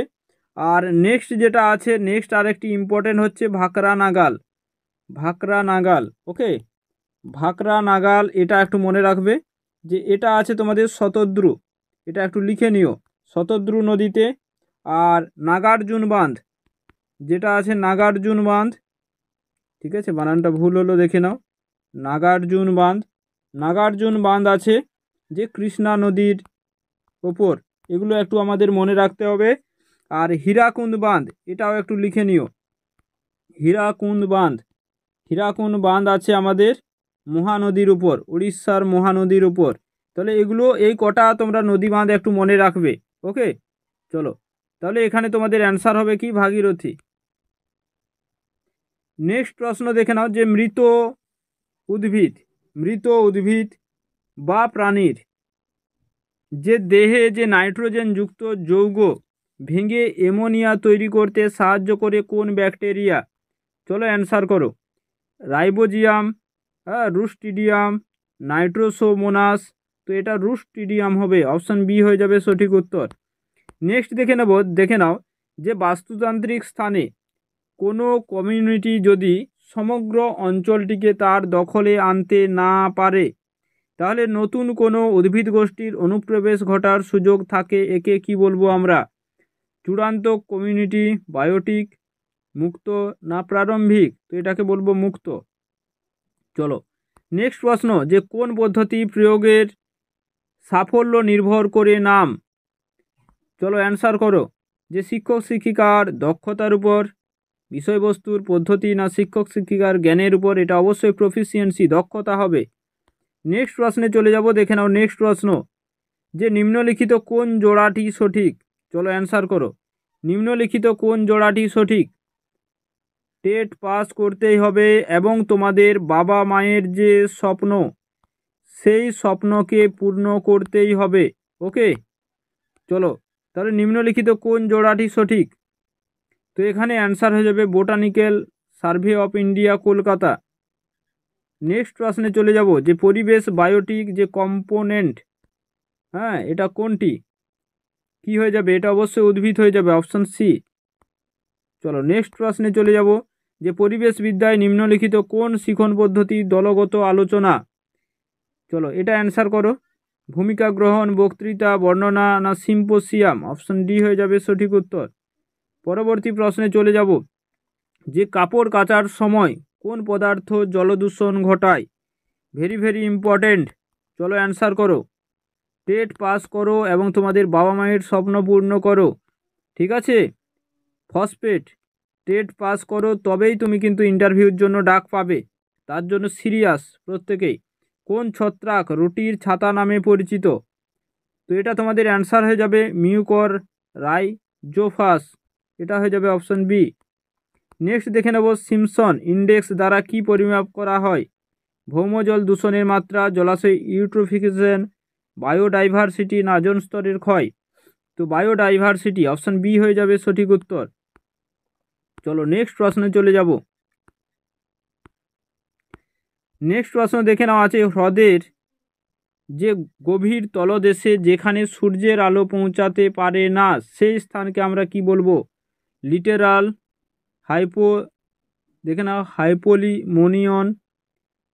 আর নেক্সট যেটা আছে নেক্সট আরেকটি ইম্পর্টেন্ট হচ্ছে ভাকরা নাগাল ভাকরা নাগাল ওকে ভাকরা নাগাল এটা একটু মনে রাখবে যে এটা আছে তোমাদের শতদ্রু এটা একটু লিখে নিও শতদ্রু নদীতে আর নাগার্জুন বাঁধ যেটা আছে নাগার্জুন বাঁধ ঠিক আছে বানানটা ভুল হলো দেখে নাও নাগার্জুন বাঁধ নাগার্জুন বাঁধ আছে যে কৃষ্ণা নদীর ওপর এগুলো একটু আমাদের মনে রাখতে হবে আর হীরাকুন্দ বাঁধ এটাও একটু লিখে নিও হীরাকুন্দ বাঁধ হীরাকুন্দ বাঁধ আছে আমাদের মহানদীর উপর উড়িষ্যার মহানদীর উপর তাহলে এগুলো এই কটা তোমরা নদী বাঁধ একটু মনে রাখবে ওকে চলো তাহলে এখানে তোমাদের অ্যান্সার হবে কি ভাগীরথী নেক্সট প্রশ্ন দেখে নাও যে মৃত উদ্ভিদ মৃত উদ্ভিদ বা প্রাণীর যে দেহে যে নাইট্রোজেনযুক্ত যৌগ ভেঙে এমোনিয়া তৈরি করতে সাহায্য করে কোন ব্যাকটেরিয়া চলো অ্যান্সার করো রাইবোজিয়াম হ্যাঁ রুস্টিডিয়াম নাইট্রোসোমোনাস তো এটা রুস্টিডিয়াম হবে অপশান বি হয়ে যাবে সঠিক উত্তর নেক্সট দেখে নেব দেখে নাও যে বাস্তুতান্ত্রিক স্থানে কোনো কমিউনিটি যদি সমগ্র অঞ্চলটিকে তার দখলে আনতে না পারে তাহলে নতুন কোনো উদ্ভিদ গোষ্ঠীর অনুপ্রবেশ ঘটার সুযোগ থাকে একে কি বলবো আমরা চূড়ান্ত কমিউনিটি বায়োটিক মুক্ত না প্রারম্ভিক তো এটাকে বলবো মুক্ত চলো নেক্সট প্রশ্ন যে কোন পদ্ধতি প্রয়োগের সাফল্য নির্ভর করে নাম চলো অ্যান্সার করো যে শিক্ষক শিক্ষিকার দক্ষতার উপর বিষয়বস্তুর পদ্ধতি না শিক্ষক শিক্ষিকার জ্ঞানের উপর এটা অবশ্যই প্রফিসিয়েন্সি দক্ষতা হবে নেক্সট প্রশ্নে চলে যাব দেখে নাও নেক্সট প্রশ্ন যে নিম্নলিখিত কোন জোড়াটি সঠিক চলো অ্যান্সার করো নিম্নলিখিত কোন জোড়াটি সঠিক টেট পাস করতেই হবে এবং তোমাদের বাবা মায়ের যে স্বপ্ন সেই স্বপ্নকে পূর্ণ করতেই হবে ওকে চলো তাহলে নিম্নলিখিত কোন জোড়াটি সঠিক তো এখানে অ্যান্সার হয়ে যাবে botanical survey of India Kolkata next প্রশ্নে চলে যাব যে পরিবেশ বায়োটিক যে কম্পোনেন্ট হ্যাঁ এটা কোনটি কি হয়ে যাবে এটা অবশ্যই উদ্ভিদ হয়ে যাবে অপশান সি চলো নেক্সট প্রশ্নে চলে যাব যে পরিবেশ বিদ্যায় নিম্নলিখিত কোন শিখন পদ্ধতি দলগত আলোচনা চলো এটা অ্যান্সার করো ভূমিকা গ্রহণ বক্তৃতা বর্ণনা না সিম্পোসিয়াম অপশান ডি হয়ে যাবে সঠিক উত্তর পরবর্তী প্রশ্নে চলে যাব যে কাপড় কাচার সময় কোন পদার্থ জলদূষণ ঘটায় ভেরি ভেরি ইম্পর্ট্যান্ট চলো অ্যান্সার করো টেট পাস করো এবং তোমাদের বাবা মায়ের স্বপ্ন পূর্ণ করো ঠিক আছে ফসফেট টেট পাস করো তবেই তুমি কিন্তু ইন্টারভিউর জন্য ডাক পাবে তার জন্য সিরিয়াস প্রত্যেকেই কোন ছত্রাক রুটির ছাতা নামে পরিচিত তো এটা তোমাদের অ্যান্সার হয়ে যাবে মিউকর রাই জোফাস এটা হয়ে যাবে অপশন বি নেক্সট দেখে নেব সিমসন ইন্ডেক্স দ্বারা কি পরিমাপ করা হয় ভৌমজল দূষণের মাত্রা জলাশয় ইউট্রোফিকেশন বায়োডাইভার্সিটি নাজন স্তরের ক্ষয় তো বায়োডাইভার্সিটি অপশান বি হয়ে যাবে সঠিক উত্তর চলো নেক্সট প্রশ্নে চলে যাব নেক্সট প্রশ্ন দেখে নেওয়া আছে হ্রদের যে গভীর তলদেশে যেখানে সূর্যের আলো পৌঁছাতে পারে না সেই স্থানকে আমরা কি বলবো লিটেরাল হাইপো দেখে নাও হাইপোলিমোনিয়ন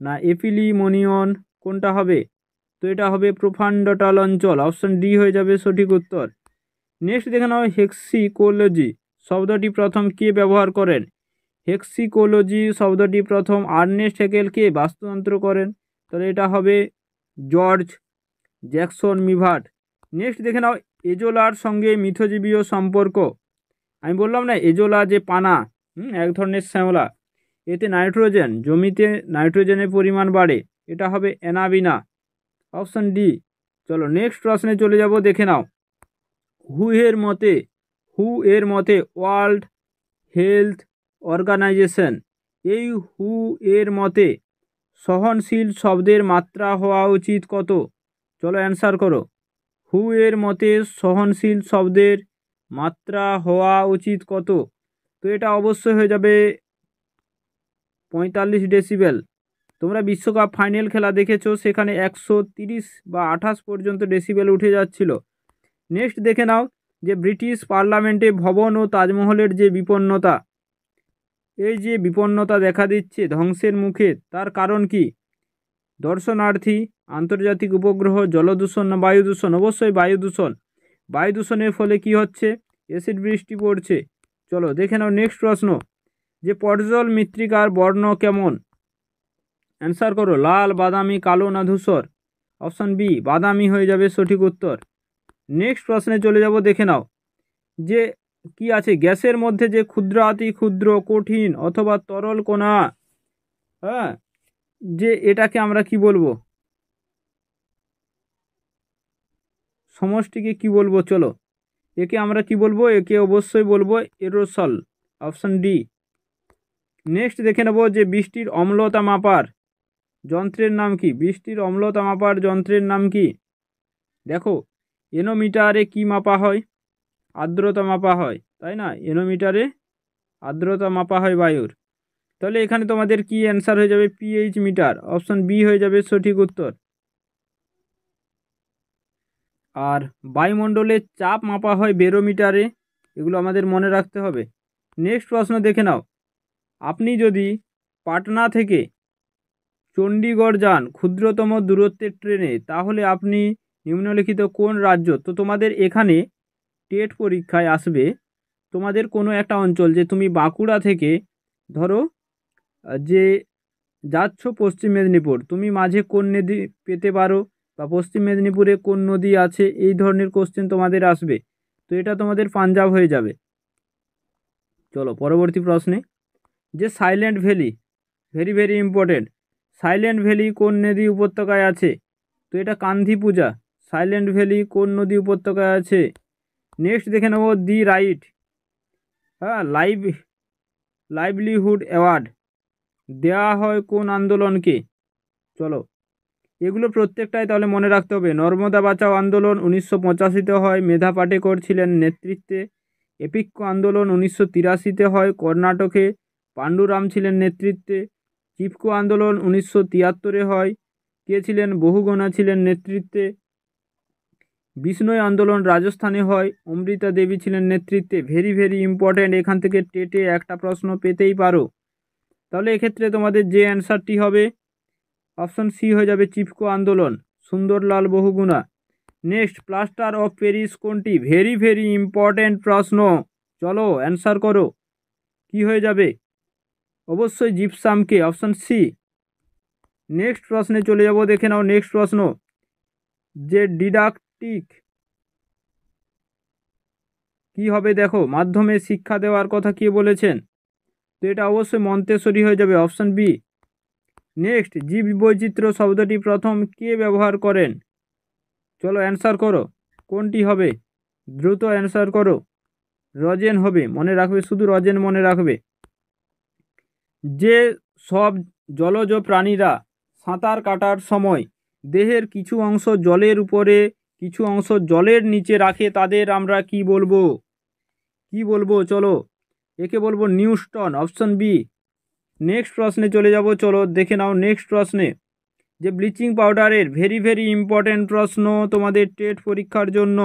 না এপিলিমোনিয়ন কোনটা হবে তো এটা হবে প্রোফান্ডটাল অঞ্চল অপশান ডি হয়ে যাবে সঠিক উত্তর নেক্সট দেখে নাও হেক্সিকোলজি শব্দটি প্রথম কে ব্যবহার করেন হেক্সিকোলজি শব্দটি প্রথম আর্নেস্ট হেকেলকে বাস্তুতন্ত্র করেন তাহলে এটা হবে জর্জ জ্যাকসন মিভাট নেক্সট দেখে নাও এজোলার সঙ্গে মিথজীবীয় সম্পর্ক আমি বললাম না এজোলা যে পানা হুম এক ধরনের শ্যাওলা এতে নাইট্রোজেন জমিতে নাইট্রোজেনের পরিমাণ বাড়ে এটা হবে অ্যানাবিনা অপশন ডি চলো নেক্সট প্রশ্নে চলে যাব দেখে নাও হু এর মতে হু এর মতে ওয়ার্ল্ড হেলথ অর্গানাইজেশন এই হু এর মতে সহনশীল শব্দের মাত্রা হওয়া উচিত কত চলো অ্যান্সার করো হু এর মতে সহনশীল শব্দের মাত্রা হওয়া উচিত কত তো এটা অবশ্যই হয়ে যাবে পঁয়তাল্লিশ ডেসিবেল তোমরা বিশ্বকাপ ফাইনাল খেলা দেখেছো সেখানে একশো তিরিশ বা আঠাশ পর্যন্ত ডেসিবেল উঠে যাচ্ছিল নেক্সট দেখে নাও যে ব্রিটিশ পার্লামেন্টে ভবন ও তাজমহলের যে বিপন্নতা এই যে বিপন্নতা দেখা দিচ্ছে ধ্বংসের মুখে তার কারণ কি দর্শনার্থী আন্তর্জাতিক উপগ্রহ জলদূষণ না বায়ু দূষণ অবশ্যই বায়ু দূষণ বায়ু দূষণের ফলে কি হচ্ছে অ্যাসিড বৃষ্টি পড়ছে চলো দেখে নাও নেক্সট প্রশ্ন যে পটজল মৃত্তিকার বর্ণ কেমন অ্যান্সার করো লাল বাদামি কালো না ধূসর অপশান বি বাদামি হয়ে যাবে সঠিক উত্তর নেক্সট প্রশ্নে চলে যাব দেখে নাও যে কি আছে গ্যাসের মধ্যে যে ক্ষুদ্র অতি ক্ষুদ্র কঠিন অথবা তরল কোনা হ্যাঁ যে এটাকে আমরা কি বলবো সমষ্টিকে কি বলবো চলো একে আমরা কি বলবো একে অবশ্যই বলবো এরোসল অপশান ডি নেক্সট দেখে নেব যে বৃষ্টির অম্লতা মাপার যন্ত্রের নাম কি বৃষ্টির অম্লতা মাপার যন্ত্রের নাম কি দেখো এনোমিটারে কি মাপা হয় আর্দ্রতা মাপা হয় তাই না এনোমিটারে আর্দ্রতা মাপা হয় বায়ুর তাহলে এখানে তোমাদের কি অ্যান্সার হয়ে যাবে পিএইচ মিটার অপশান বি হয়ে যাবে সঠিক উত্তর আর বায়ুমণ্ডলের চাপ মাপা হয় বেরোমিটারে এগুলো আমাদের মনে রাখতে হবে নেক্সট প্রশ্ন দেখে নাও আপনি যদি পাটনা থেকে চণ্ডীগড় যান ক্ষুদ্রতম দূরত্বের ট্রেনে তাহলে আপনি নিম্নলিখিত কোন রাজ্য তো তোমাদের এখানে টেট পরীক্ষায় আসবে তোমাদের কোনো একটা অঞ্চল যে তুমি বাঁকুড়া থেকে ধরো যে যাচ্ছ পশ্চিম মেদিনীপুর তুমি মাঝে কোন নদী পেতে পারো বা পশ্চিম মেদিনীপুরে কোন নদী আছে এই ধরনের কোশ্চেন তোমাদের আসবে তো এটা তোমাদের পাঞ্জাব হয়ে যাবে চলো পরবর্তী প্রশ্নে যে silent valley very very important silent valley কোন নদী উপত্যকায় আছে তো এটা কান্ধি পূজা সাইলেন্ট ভ্যালি কোন নদী উপত্যকায় আছে নেক্সট দেখে নেব দি রাইট হ্যাঁ লাইভ লাইভলিহুড অ্যাওয়ার্ড দেয়া হয় কোন আন্দোলনকে চলো এগুলো প্রত্যেকটাই তাহলে মনে রাখতে হবে নর্মদা বাঁচাও আন্দোলন উনিশশো পঁচাশিতে হয় মেধা পাটেকর ছিলেন নেতৃত্বে এপিক্য আন্দোলন উনিশশো তিরাশিতে হয় কর্ণাটকে পাণ্ডুরাম ছিলেন নেতৃত্বে চিপকো আন্দোলন উনিশশো তিয়াত্তরে হয় কে ছিলেন বহুগণা ছিলেন নেতৃত্বে বিষ্ণয় আন্দোলন রাজস্থানে হয় অমৃতা দেবী ছিলেন নেতৃত্বে ভেরি ভেরি ইম্পর্ট্যান্ট এখান থেকে টেটে একটা প্রশ্ন পেতেই পারো তাহলে এক্ষেত্রে তোমাদের যে অ্যান্সারটি হবে অপশন সি হয়ে যাবে চিপকো আন্দোলন Sundarlal Bahuguna next plaster of Paris কোনটি ভেরি ভেরি ইম্পর্ট্যান্ট প্রশ্ন চলো অ্যান্সার করো কি হয়ে যাবে অবশ্যই জিপসামকে অপশন সি নেক্সট প্রশ্নে চলে যাব দেখে নাও নেক্সট প্রশ্ন যে ডিডাকটিক কি হবে দেখো মাধ্যমে শিক্ষা দেওয়ার কথা কি বলেছেন তো এটা অবশ্যই মন্তেশ্বরী হয়ে যাবে অপশন বি নেক্সট জীব বৈচিত্র্য শব্দটি প্রথম কে ব্যবহার করেন চলো অ্যান্সার করো কোনটি হবে দ্রুত অ্যান্সার করো রজেন হবে মনে রাখবে শুধু রজেন মনে রাখবে যে সব জলজ প্রাণীরা সাঁতার কাটার সময় দেহের কিছু অংশ জলের উপরে কিছু অংশ জলের নিচে রাখে তাদের আমরা কি বলবো কি বলবো চলো একে বলবো নিউস্টন অপশন বি নেক্সট প্রশ্নে চলে যাব চলো দেখে নাও নেক্সট প্রশ্নে যে ব্লিচিং পাউডারের ভেরি ভেরি ইম্পর্ট্যান্ট প্রশ্ন তোমাদের টেট পরীক্ষার জন্য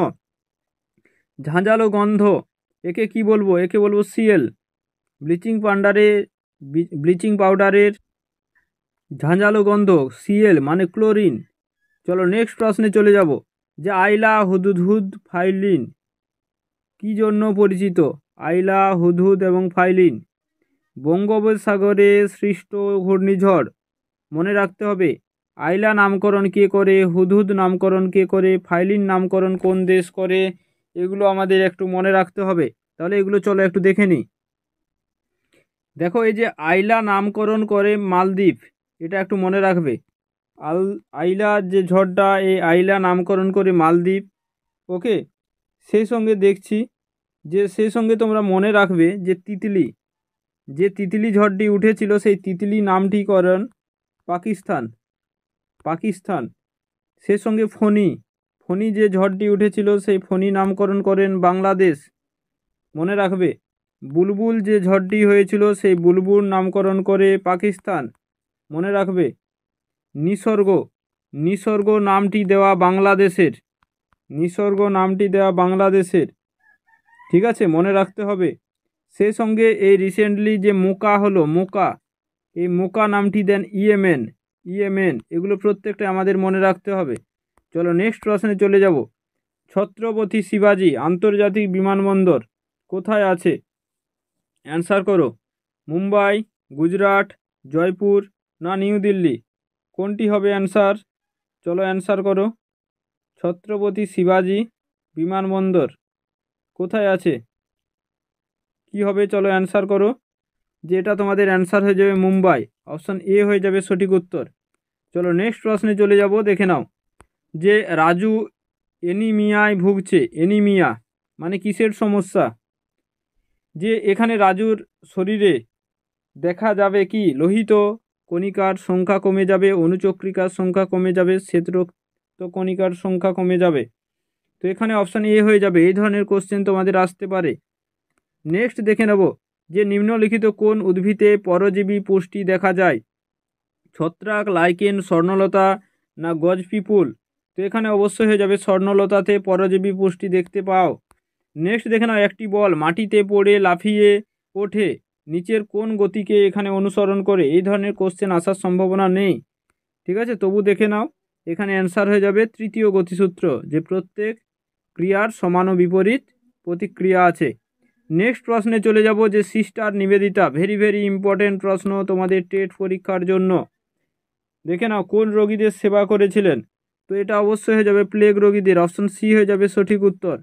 ঝাঁঝালো গন্ধ একে কি বলবো একে বলবো সিএল ব্লিচিং পাউডারে ব্লিচিং পাউডারের ঝাঁঝালো গন্ধ সিএল মানে ক্লোরিন চলো নেক্সট প্রশ্নে চলে যাব যে আইলা হুদুদহুদ ফাইলিন কি জন্য পরিচিত আইলা হুদুদ এবং ফাইলিন বঙ্গোপসাগরে সৃষ্ট ঘূর্ণিঝড় মনে রাখতে হবে আইলা নামকরণ কে করে হুদহুদ নামকরণ কে করে ফাইলিন নামকরণ কোন দেশ করে এগুলো আমাদের একটু মনে রাখতে হবে তাহলে এগুলো চলো একটু দেখে নিই দেখো এই যে আইলা নামকরণ করে মালদ্বীপ এটা একটু মনে রাখবে আল আইলা যে ঝড়টা এই আইলা নামকরণ করে মালদ্বীপ ওকে সেই সঙ্গে দেখছি যে সেই সঙ্গে তোমরা মনে রাখবে যে তিতলি যে তিতলি ঝড়টি উঠেছিল সেই তিতলি করেন পাকিস্তান পাকিস্তান সে সঙ্গে ফণি ফণি যে ঝড়টি উঠেছিল সেই ফণি নামকরণ করেন বাংলাদেশ মনে রাখবে বুলবুল যে ঝড়টি হয়েছিল সেই বুলবুল নামকরণ করে পাকিস্তান মনে রাখবে নিসর্গ নিসর্গ নামটি দেওয়া বাংলাদেশের নিসর্গ নামটি দেওয়া বাংলাদেশের ঠিক আছে মনে রাখতে হবে সেই সঙ্গে এই রিসেন্টলি যে মোকা হলো মোকা এই মোকা নামটি দেন ইএমএন ইএমএন এগুলো প্রত্যেকটা আমাদের মনে রাখতে হবে চলো নেক্সট প্রশ্নে চলে যাব ছত্রপতি শিবাজি আন্তর্জাতিক বিমানবন্দর কোথায় আছে অ্যান্সার করো মুম্বাই গুজরাট জয়পুর না নিউ দিল্লি কোনটি হবে অ্যান্সার চলো অ্যান্সার করো ছত্রপতি শিবাজি বিমানবন্দর কোথায় আছে কি হবে চলো অ্যান্সার করো যেটা তোমাদের অ্যান্সার হয়ে যাবে মুম্বাই অপশান এ হয়ে যাবে সঠিক উত্তর চলো নেক্সট প্রশ্নে চলে যাব দেখে নাও যে রাজু এনিমিয়ায় ভুগছে এনিমিয়া মানে কিসের সমস্যা যে এখানে রাজুর শরীরে দেখা যাবে কি লোহিত কণিকার সংখ্যা কমে যাবে অনুচক্রিকার সংখ্যা কমে যাবে শ্বেতরক্ত কণিকার সংখ্যা কমে যাবে তো এখানে অপশান এ হয়ে যাবে এই ধরনের কোশ্চেন তোমাদের আসতে পারে নেক্সট দেখে নেব যে নিম্নলিখিত কোন উদ্ভিদে পরজীবী পুষ্টি দেখা যায় ছত্রাক লাইকেন স্বর্ণলতা না গজ পিপুল তো এখানে অবশ্যই হয়ে যাবে স্বর্ণলতাতে পরজীবী পুষ্টি দেখতে পাও নেক্সট দেখে নাও একটি বল মাটিতে পড়ে লাফিয়ে ওঠে নিচের কোন গতিকে এখানে অনুসরণ করে এই ধরনের কোশ্চেন আসার সম্ভাবনা নেই ঠিক আছে তবু দেখে নাও এখানে অ্যান্সার হয়ে যাবে তৃতীয় গতিসূত্র যে প্রত্যেক ক্রিয়ার সমান ও বিপরীত প্রতিক্রিয়া আছে নেক্সট প্রশ্নে চলে যাব যে sister Nivedita very very important প্রশ্ন তোমাদের টেট পরীক্ষার জন্য দেখে নাও কোন রোগীদের সেবা করেছিলেন তো এটা অবশ্যই হয়ে যাবে প্লেগ রোগীদের অপশন সি হয়ে যাবে সঠিক উত্তর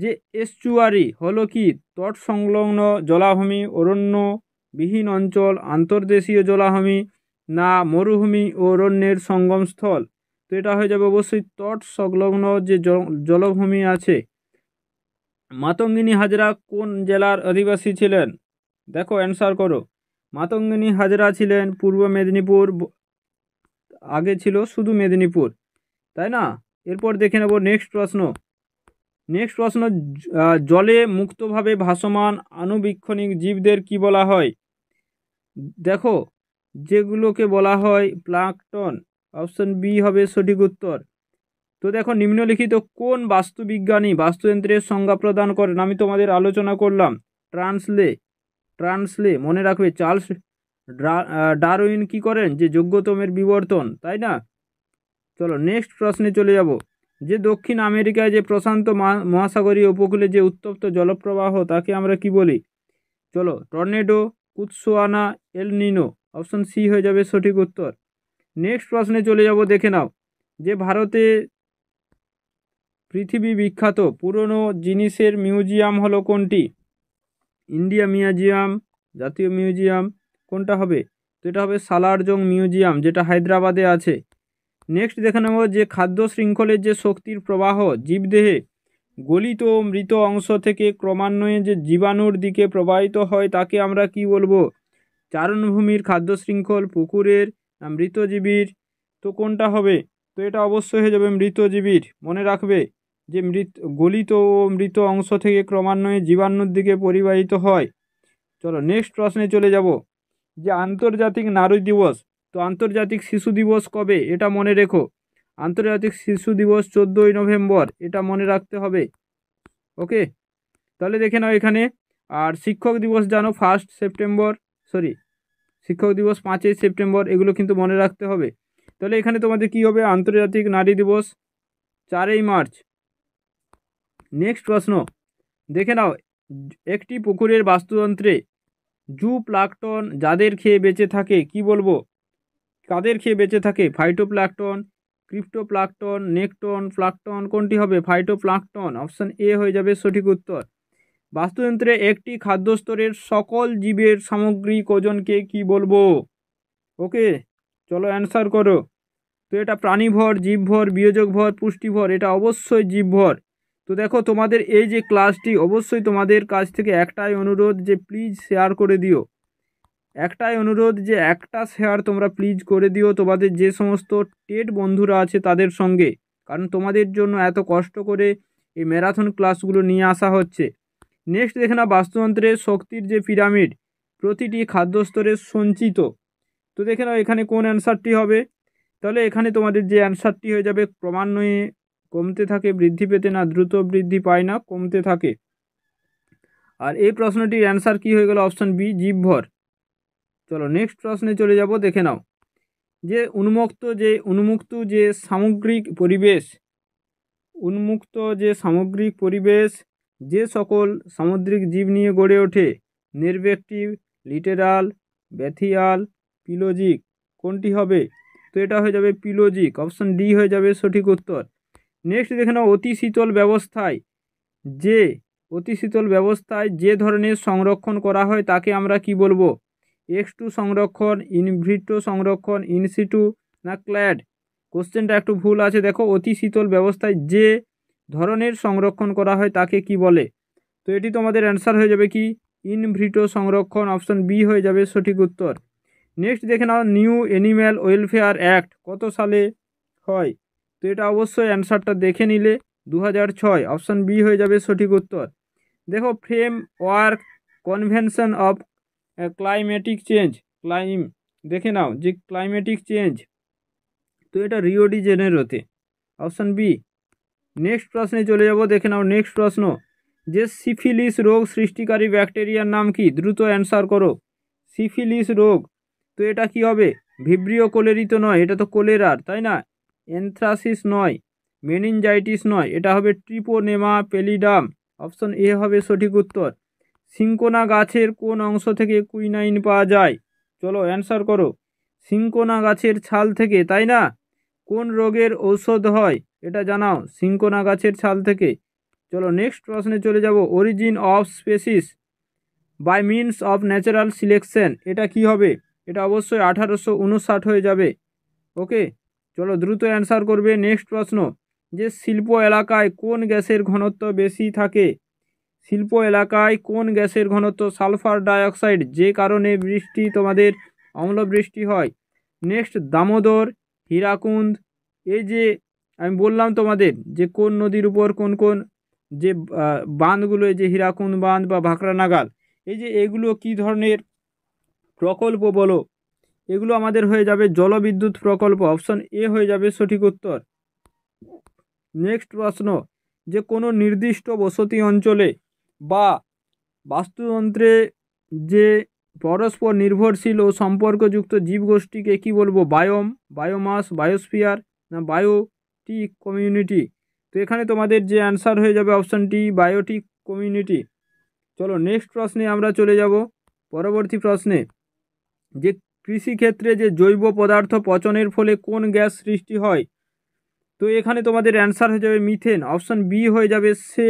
যে এসচুয়ারি হলো কি তট সংলগ্ন জলাভূমি অরণ্য বিহীন অঞ্চল আন্তর্দেশীয় জলাভূমি না মরুভূমি ও অরণ্যের সঙ্গমস্থল তো এটা হয়ে যাবে অবশ্যই তট সংলগ্ন যে জলভূমি আছে মাতঙ্গিনী হাজরা কোন জেলার অধিবাসী ছিলেন দেখো অ্যান্সার করো মাতঙ্গিনী হাজরা ছিলেন পূর্ব মেদিনীপুর আগে ছিল শুধু মেদিনীপুর তাই না এরপর দেখে নেব নেক্সট প্রশ্ন নেক্সট প্রশ্ন জলে মুক্তভাবে ভাসমান আনুবীক্ষণিক জীবদের কি বলা হয় দেখো যেগুলোকে বলা হয় প্লাঙ্কটন অপশন বি হবে সঠিক উত্তর তো দেখো নিম্নলিখিত কোন বাস্তুবিজ্ঞানী বাস্তুযন্ত্রের সংজ্ঞা প্রদান করেন আমি তোমাদের আলোচনা করলাম ট্রান্সলে ট্রান্সলে মনে রাখবে চার্লস ডারউইন কি করেন যে যোগ্যতমের বিবর্তন তাই না চলো নেক্সট প্রশ্নে চলে যাব যে দক্ষিণ আমেরিকায় যে প্রশান্ত মহাসাগরীয় উপকূলে যে উত্তপ্ত জলপ্রবাহ তাকে আমরা কি বলি চলো টর্নেডো কুৎসোয়ানা এল নিনো অপশন সি হয়ে যাবে সঠিক উত্তর নেক্সট প্রশ্নে চলে যাব দেখে নাও যে ভারতে পৃথিবী বিখ্যাত পুরনো জিনিসের মিউজিয়াম হলো কোনটি ইন্ডিয়া মিউজিয়াম জাতীয় মিউজিয়াম কোনটা হবে তো এটা হবে সালারজং মিউজিয়াম যেটা হায়দ্রাবাদে আছে নেক্সট দেখে নেব যে খাদ্য শৃঙ্খলের যে শক্তির প্রবাহ জীবদেহে গলিত মৃত অংশ থেকে ক্রমান্বয়ে যে জীবাণুর দিকে প্রবাহিত হয় তাকে আমরা কি বলবো চারণভূমির খাদ্য শৃঙ্খল পুকুরের মৃতজীবীর তো কোনটা হবে তো এটা অবশ্যই হয়ে যাবে মৃতজীবীর মনে রাখবে যে মৃত গলিত ও মৃত অংশ থেকে ক্রমান্বয়ে জীবাণুর দিকে পরিবাহিত হয় চলো নেক্সট প্রশ্নে চলে যাব যে আন্তর্জাতিক নারী দিবস তো আন্তর্জাতিক শিশু দিবস কবে এটা মনে রেখো আন্তর্জাতিক শিশু দিবস চোদ্দোই নভেম্বর এটা মনে রাখতে হবে ওকে তাহলে দেখে নাও এখানে আর শিক্ষক দিবস জানো ফার্স্ট সেপ্টেম্বর সরি শিক্ষক দিবস পাঁচই সেপ্টেম্বর এগুলো কিন্তু মনে রাখতে হবে তাহলে এখানে তোমাদের কি হবে আন্তর্জাতিক নারী দিবস চারই মার্চ নেক্সট প্রশ্ন দেখে নাও একটি পুকুরের বাস্তুতন্ত্রে জু প্লাকটন যাদের খেয়ে বেঁচে থাকে কি বলবো কাদের খেয়ে বেঁচে থাকে ফাইটোপ্লাকটন ক্রিপ্টোপ্লাকটন নেকটন প্লাকটন কোনটি হবে ফাইটোপ্লাকটন অপশান এ হয়ে যাবে সঠিক উত্তর বাস্তুতন্ত্রে একটি খাদ্যস্তরের সকল জীবের সামগ্রিক ওজনকে কি বলবো ওকে চলো অ্যান্সার করো তো এটা প্রাণীভর জীবভর বিয়োজকভর পুষ্টিভর এটা অবশ্যই জীবভর তো দেখো তোমাদের এই যে ক্লাসটি অবশ্যই তোমাদের কাছ থেকে একটাই অনুরোধ যে প্লিজ শেয়ার করে দিও একটাই অনুরোধ যে একটা শেয়ার তোমরা প্লিজ করে দিও তোমাদের যে সমস্ত টেট বন্ধুরা আছে তাদের সঙ্গে কারণ তোমাদের জন্য এত কষ্ট করে এই ম্যারাথন ক্লাসগুলো নিয়ে আসা হচ্ছে নেক্সট দেখে না বাস্তুতন্ত্রের শক্তির যে পিরামিড প্রতিটি খাদ্যস্তরে সঞ্চিত তো দেখে নাও এখানে কোন অ্যান্সারটি হবে তাহলে এখানে তোমাদের যে অ্যান্সারটি হয়ে যাবে ক্রমান্বয়ে কমতে থাকে বৃদ্ধি পেতে না দ্রুত বৃদ্ধি পায় না কমতে থাকে আর এই প্রশ্নটির অ্যান্সার কি হয়ে গেল অপশান বি জীবভর চলো নেক্সট প্রশ্নে চলে যাব দেখে নাও যে উন্মুক্ত যে উন্মুক্ত যে সামগ্রিক পরিবেশ উন্মুক্ত যে সামগ্রিক পরিবেশ যে সকল সামুদ্রিক জীব নিয়ে গড়ে ওঠে নির্ভেকটিভ লিটেরাল ব্যাথিয়াল পিলোজিক কোনটি হবে তো এটা হয়ে যাবে পিলোজিক অপশান ডি হয়ে যাবে সঠিক উত্তর নেক্সট দেখে নাও অতি শীতল ব্যবস্থায় যে অতি শীতল ব্যবস্থায় যে ধরনের সংরক্ষণ করা হয় তাকে আমরা কি বলবো এক্স টু সংরক্ষণ ইনভিটো সংরক্ষণ ইনসিটু না ক্ল্যাড কোশ্চেনটা একটু ভুল আছে দেখো অতি শীতল ব্যবস্থায় যে ধরনের সংরক্ষণ করা হয় তাকে কি বলে তো এটি তোমাদের অ্যান্সার হয়ে যাবে কি ইনভ্রিটো সংরক্ষণ অপশন বি হয়ে যাবে সঠিক উত্তর নেক্সট দেখে নাও নিউ এনিম্যাল ওয়েলফেয়ার অ্যাক্ট কত সালে হয় তো এটা অবশ্যই অ্যান্সারটা দেখে নিলে দু হাজার ছয় অপশান বি হয়ে যাবে সঠিক উত্তর দেখো framework convention of climatic change ক্লাইম দেখে নাও যে ক্লাইমেটিক চেঞ্জ তো এটা রিওডি জেনেরোতে অপশান বি নেক্সট প্রশ্নে চলে যাব দেখে নাও নেক্সট প্রশ্ন যে সিফিলিস রোগ সৃষ্টিকারী ব্যাকটেরিয়ার নাম কি দ্রুত অ্যান্সার করো সিফিলিস রোগ তো এটা কি হবে ভিব্রিও কোলেরই তো নয় এটা তো কোলেরার তাই না এনথ্রাসিস নয় মেনিনজাইটিস নয় এটা হবে ট্রিপোনেমা পেলিডাম অপশন এ হবে সঠিক উত্তর সিঙ্কোনা গাছের কোন অংশ থেকে কুইনাইন পাওয়া যায় চলো অ্যান্সার করো সিঙ্কোনা গাছের ছাল থেকে তাই না কোন রোগের ঔষধ হয় এটা জানাও সিঙ্কোনা গাছের ছাল থেকে চলো নেক্সট প্রশ্নে চলে যাব origin of species by means of natural selection এটা কি হবে এটা অবশ্যই আঠারোশো উনষাট হয়ে যাবে ওকে চলো দ্রুত অ্যান্সার করবে নেক্সট প্রশ্ন যে শিল্প এলাকায় কোন গ্যাসের ঘনত্ব বেশি থাকে শিল্প এলাকায় কোন গ্যাসের ঘনত্ব সালফার ডাইঅক্সাইড যে কারণে বৃষ্টি তোমাদের অম্ল বৃষ্টি হয় নেক্সট দামোদর হীরাকুন্দ এই যে আমি বললাম তোমাদের যে কোন নদীর উপর কোন কোন যে বাঁধগুলো যে হীরাকুন্দ বাঁধ বা ভাকরা নাগাল এই যে এগুলো কি ধরনের প্রকল্প বলো এগুলো আমাদের হয়ে যাবে জলবিদ্যুৎ প্রকল্প অপশন এ হয়ে যাবে সঠিক উত্তর নেক্সট প্রশ্ন যে কোনো নির্দিষ্ট বসতি অঞ্চলে বা বাস্তুতন্ত্রে যে পরস্পর নির্ভরশীল ও সম্পর্কযুক্ত জীবগোষ্ঠীকে কি বলবো বায়োম বায়োমাস বায়োস্ফিয়ার না বায়োটিক কমিউনিটি তো এখানে তোমাদের যে অ্যান্সার হয়ে যাবে অপশানটি বায়োটিক কমিউনিটি চলো নেক্সট প্রশ্নে আমরা চলে যাব পরবর্তী প্রশ্নে যে কৃষিক্ষেত্রে যে জৈব পদার্থ পচনের ফলে কোন গ্যাস সৃষ্টি হয় তো এখানে তোমাদের অ্যান্সার হয়ে যাবে মিথেন অপশান বি হয়ে যাবে সে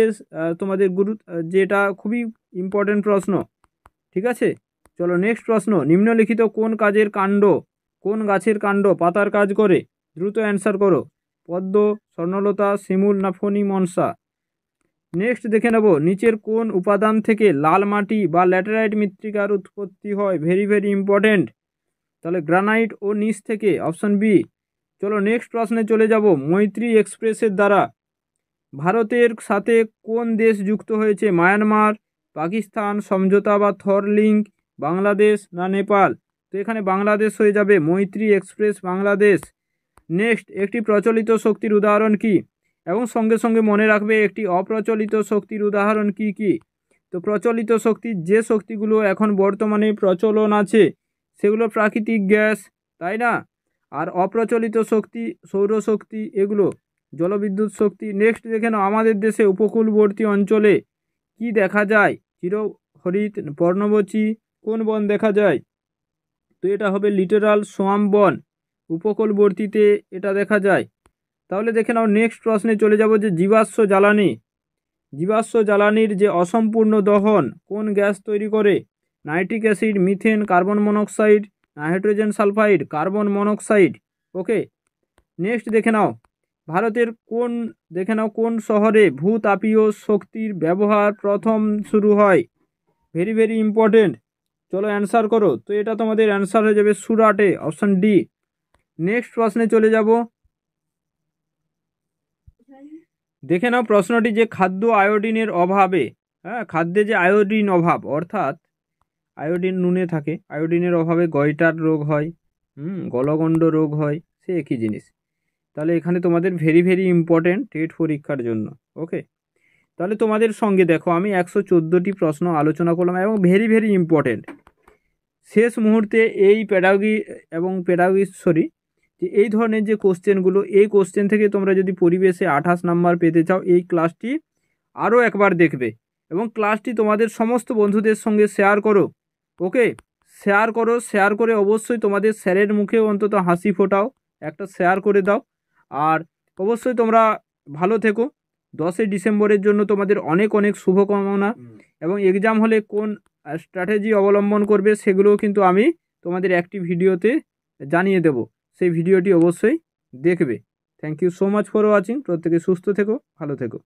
তোমাদের গুরু যেটা খুবই ইম্পর্টেন্ট প্রশ্ন ঠিক আছে চলো নেক্সট প্রশ্ন নিম্নলিখিত কোন কাজের কাণ্ড কোন গাছের কাণ্ড পাতার কাজ করে দ্রুত অ্যান্সার করো পদ্ম স্বর্ণলতা শিমুল নাফনি মনসা নেক্সট দেখে নেব নিচের কোন উপাদান থেকে লাল মাটি বা ল্যাটেরাইট মৃত্তিকার উৎপত্তি হয় ভেরি ভেরি ইম্পর্টেন্ট তাহলে গ্রানাইট ও নিচ থেকে অপশান বি চলো নেক্সট প্রশ্নে চলে যাব মৈত্রী এক্সপ্রেসের দ্বারা ভারতের সাথে কোন দেশ যুক্ত হয়েছে মায়ানমার পাকিস্তান সমঝোতা বা থর লিঙ্ক বাংলাদেশ না নেপাল তো এখানে বাংলাদেশ হয়ে যাবে মৈত্রী এক্সপ্রেস বাংলাদেশ নেক্সট একটি প্রচলিত শক্তির উদাহরণ কি এবং সঙ্গে সঙ্গে মনে রাখবে একটি অপ্রচলিত শক্তির উদাহরণ কি কি তো প্রচলিত শক্তি যে শক্তিগুলো এখন বর্তমানে প্রচলন আছে সেগুলো প্রাকৃতিক গ্যাস তাই না আর অপ্রচলিত শক্তি সৌরশক্তি এগুলো জলবিদ্যুৎ শক্তি নেক্সট দেখে নাও আমাদের দেশে উপকূলবর্তী অঞ্চলে কি দেখা যায় চিরহরিত পর্ণবচী কোন বন দেখা যায় তো এটা হবে লিটারাল সোয়াম বন উপকূলবর্তীতে এটা দেখা যায় তাহলে দেখে নাও নেক্সট প্রশ্নে চলে যাব যে জীবাশ্ম জ্বালানি জীবাশ্ম জ্বালানির যে অসম্পূর্ণ দহন কোন গ্যাস তৈরি করে nitric acid methane carbon monoxide nitrogen sulphide carbon monoxide okay next দেখে নাও ভারতের কোন দেখে নাও কোন শহরে ভূতাপীয় শক্তির ব্যবহার প্রথম শুরু হয় ভেরি ভেরি ইম্পর্টেন্ট চলো অ্যান্সার করো তো এটা তোমাদের অ্যান্সার হয়ে যাবে সুরাটে অপশান ডি নেক্সট প্রশ্নে চলে যাব দেখে নাও প্রশ্নটি যে খাদ্য আয়োডিনের অভাবে হ্যাঁ খাদ্যে যে আয়োডিন অভাব অর্থাৎ আয়োডিন নুনে থাকে আয়োডিনের অভাবে গয়টার রোগ হয় হুম গলগণ্ড রোগ হয় সে একই জিনিস তাহলে এখানে তোমাদের ভেরি ভেরি ইম্পর্ট্যান্ট টেট পরীক্ষার জন্য ওকে তাহলে তোমাদের সঙ্গে দেখো আমি একশো চোদ্দোটি প্রশ্ন আলোচনা করলাম এবং ভেরি ভেরি ইম্পর্ট্যান্ট শেষ মুহূর্তে এই প্যাডাগি এবং প্যাডাগি সরি যে এই ধরনের যে কোশ্চেনগুলো এই কোশ্চেন থেকে তোমরা যদি পরিবেশে আঠাশ নাম্বার পেতে চাও এই ক্লাসটি আরও একবার দেখবে এবং ক্লাসটি তোমাদের সমস্ত বন্ধুদের সঙ্গে শেয়ার করো ওকে শেয়ার করো শেয়ার করে অবশ্যই তোমাদের স্যারের মুখে অন্তত হাসি ফোটাও একটা শেয়ার করে দাও আর অবশ্যই তোমরা ভালো থেকো দশই ডিসেম্বরের জন্য তোমাদের অনেক অনেক শুভকামনা এবং এক্সাম হলে কোন স্ট্র্যাটেজি অবলম্বন করবে সেগুলোও কিন্তু আমি তোমাদের একটি ভিডিওতে জানিয়ে দেব সেই ভিডিওটি অবশ্যই দেখবে thank you so much for watching প্রত্যেকে সুস্থ থেকো ভালো থেকো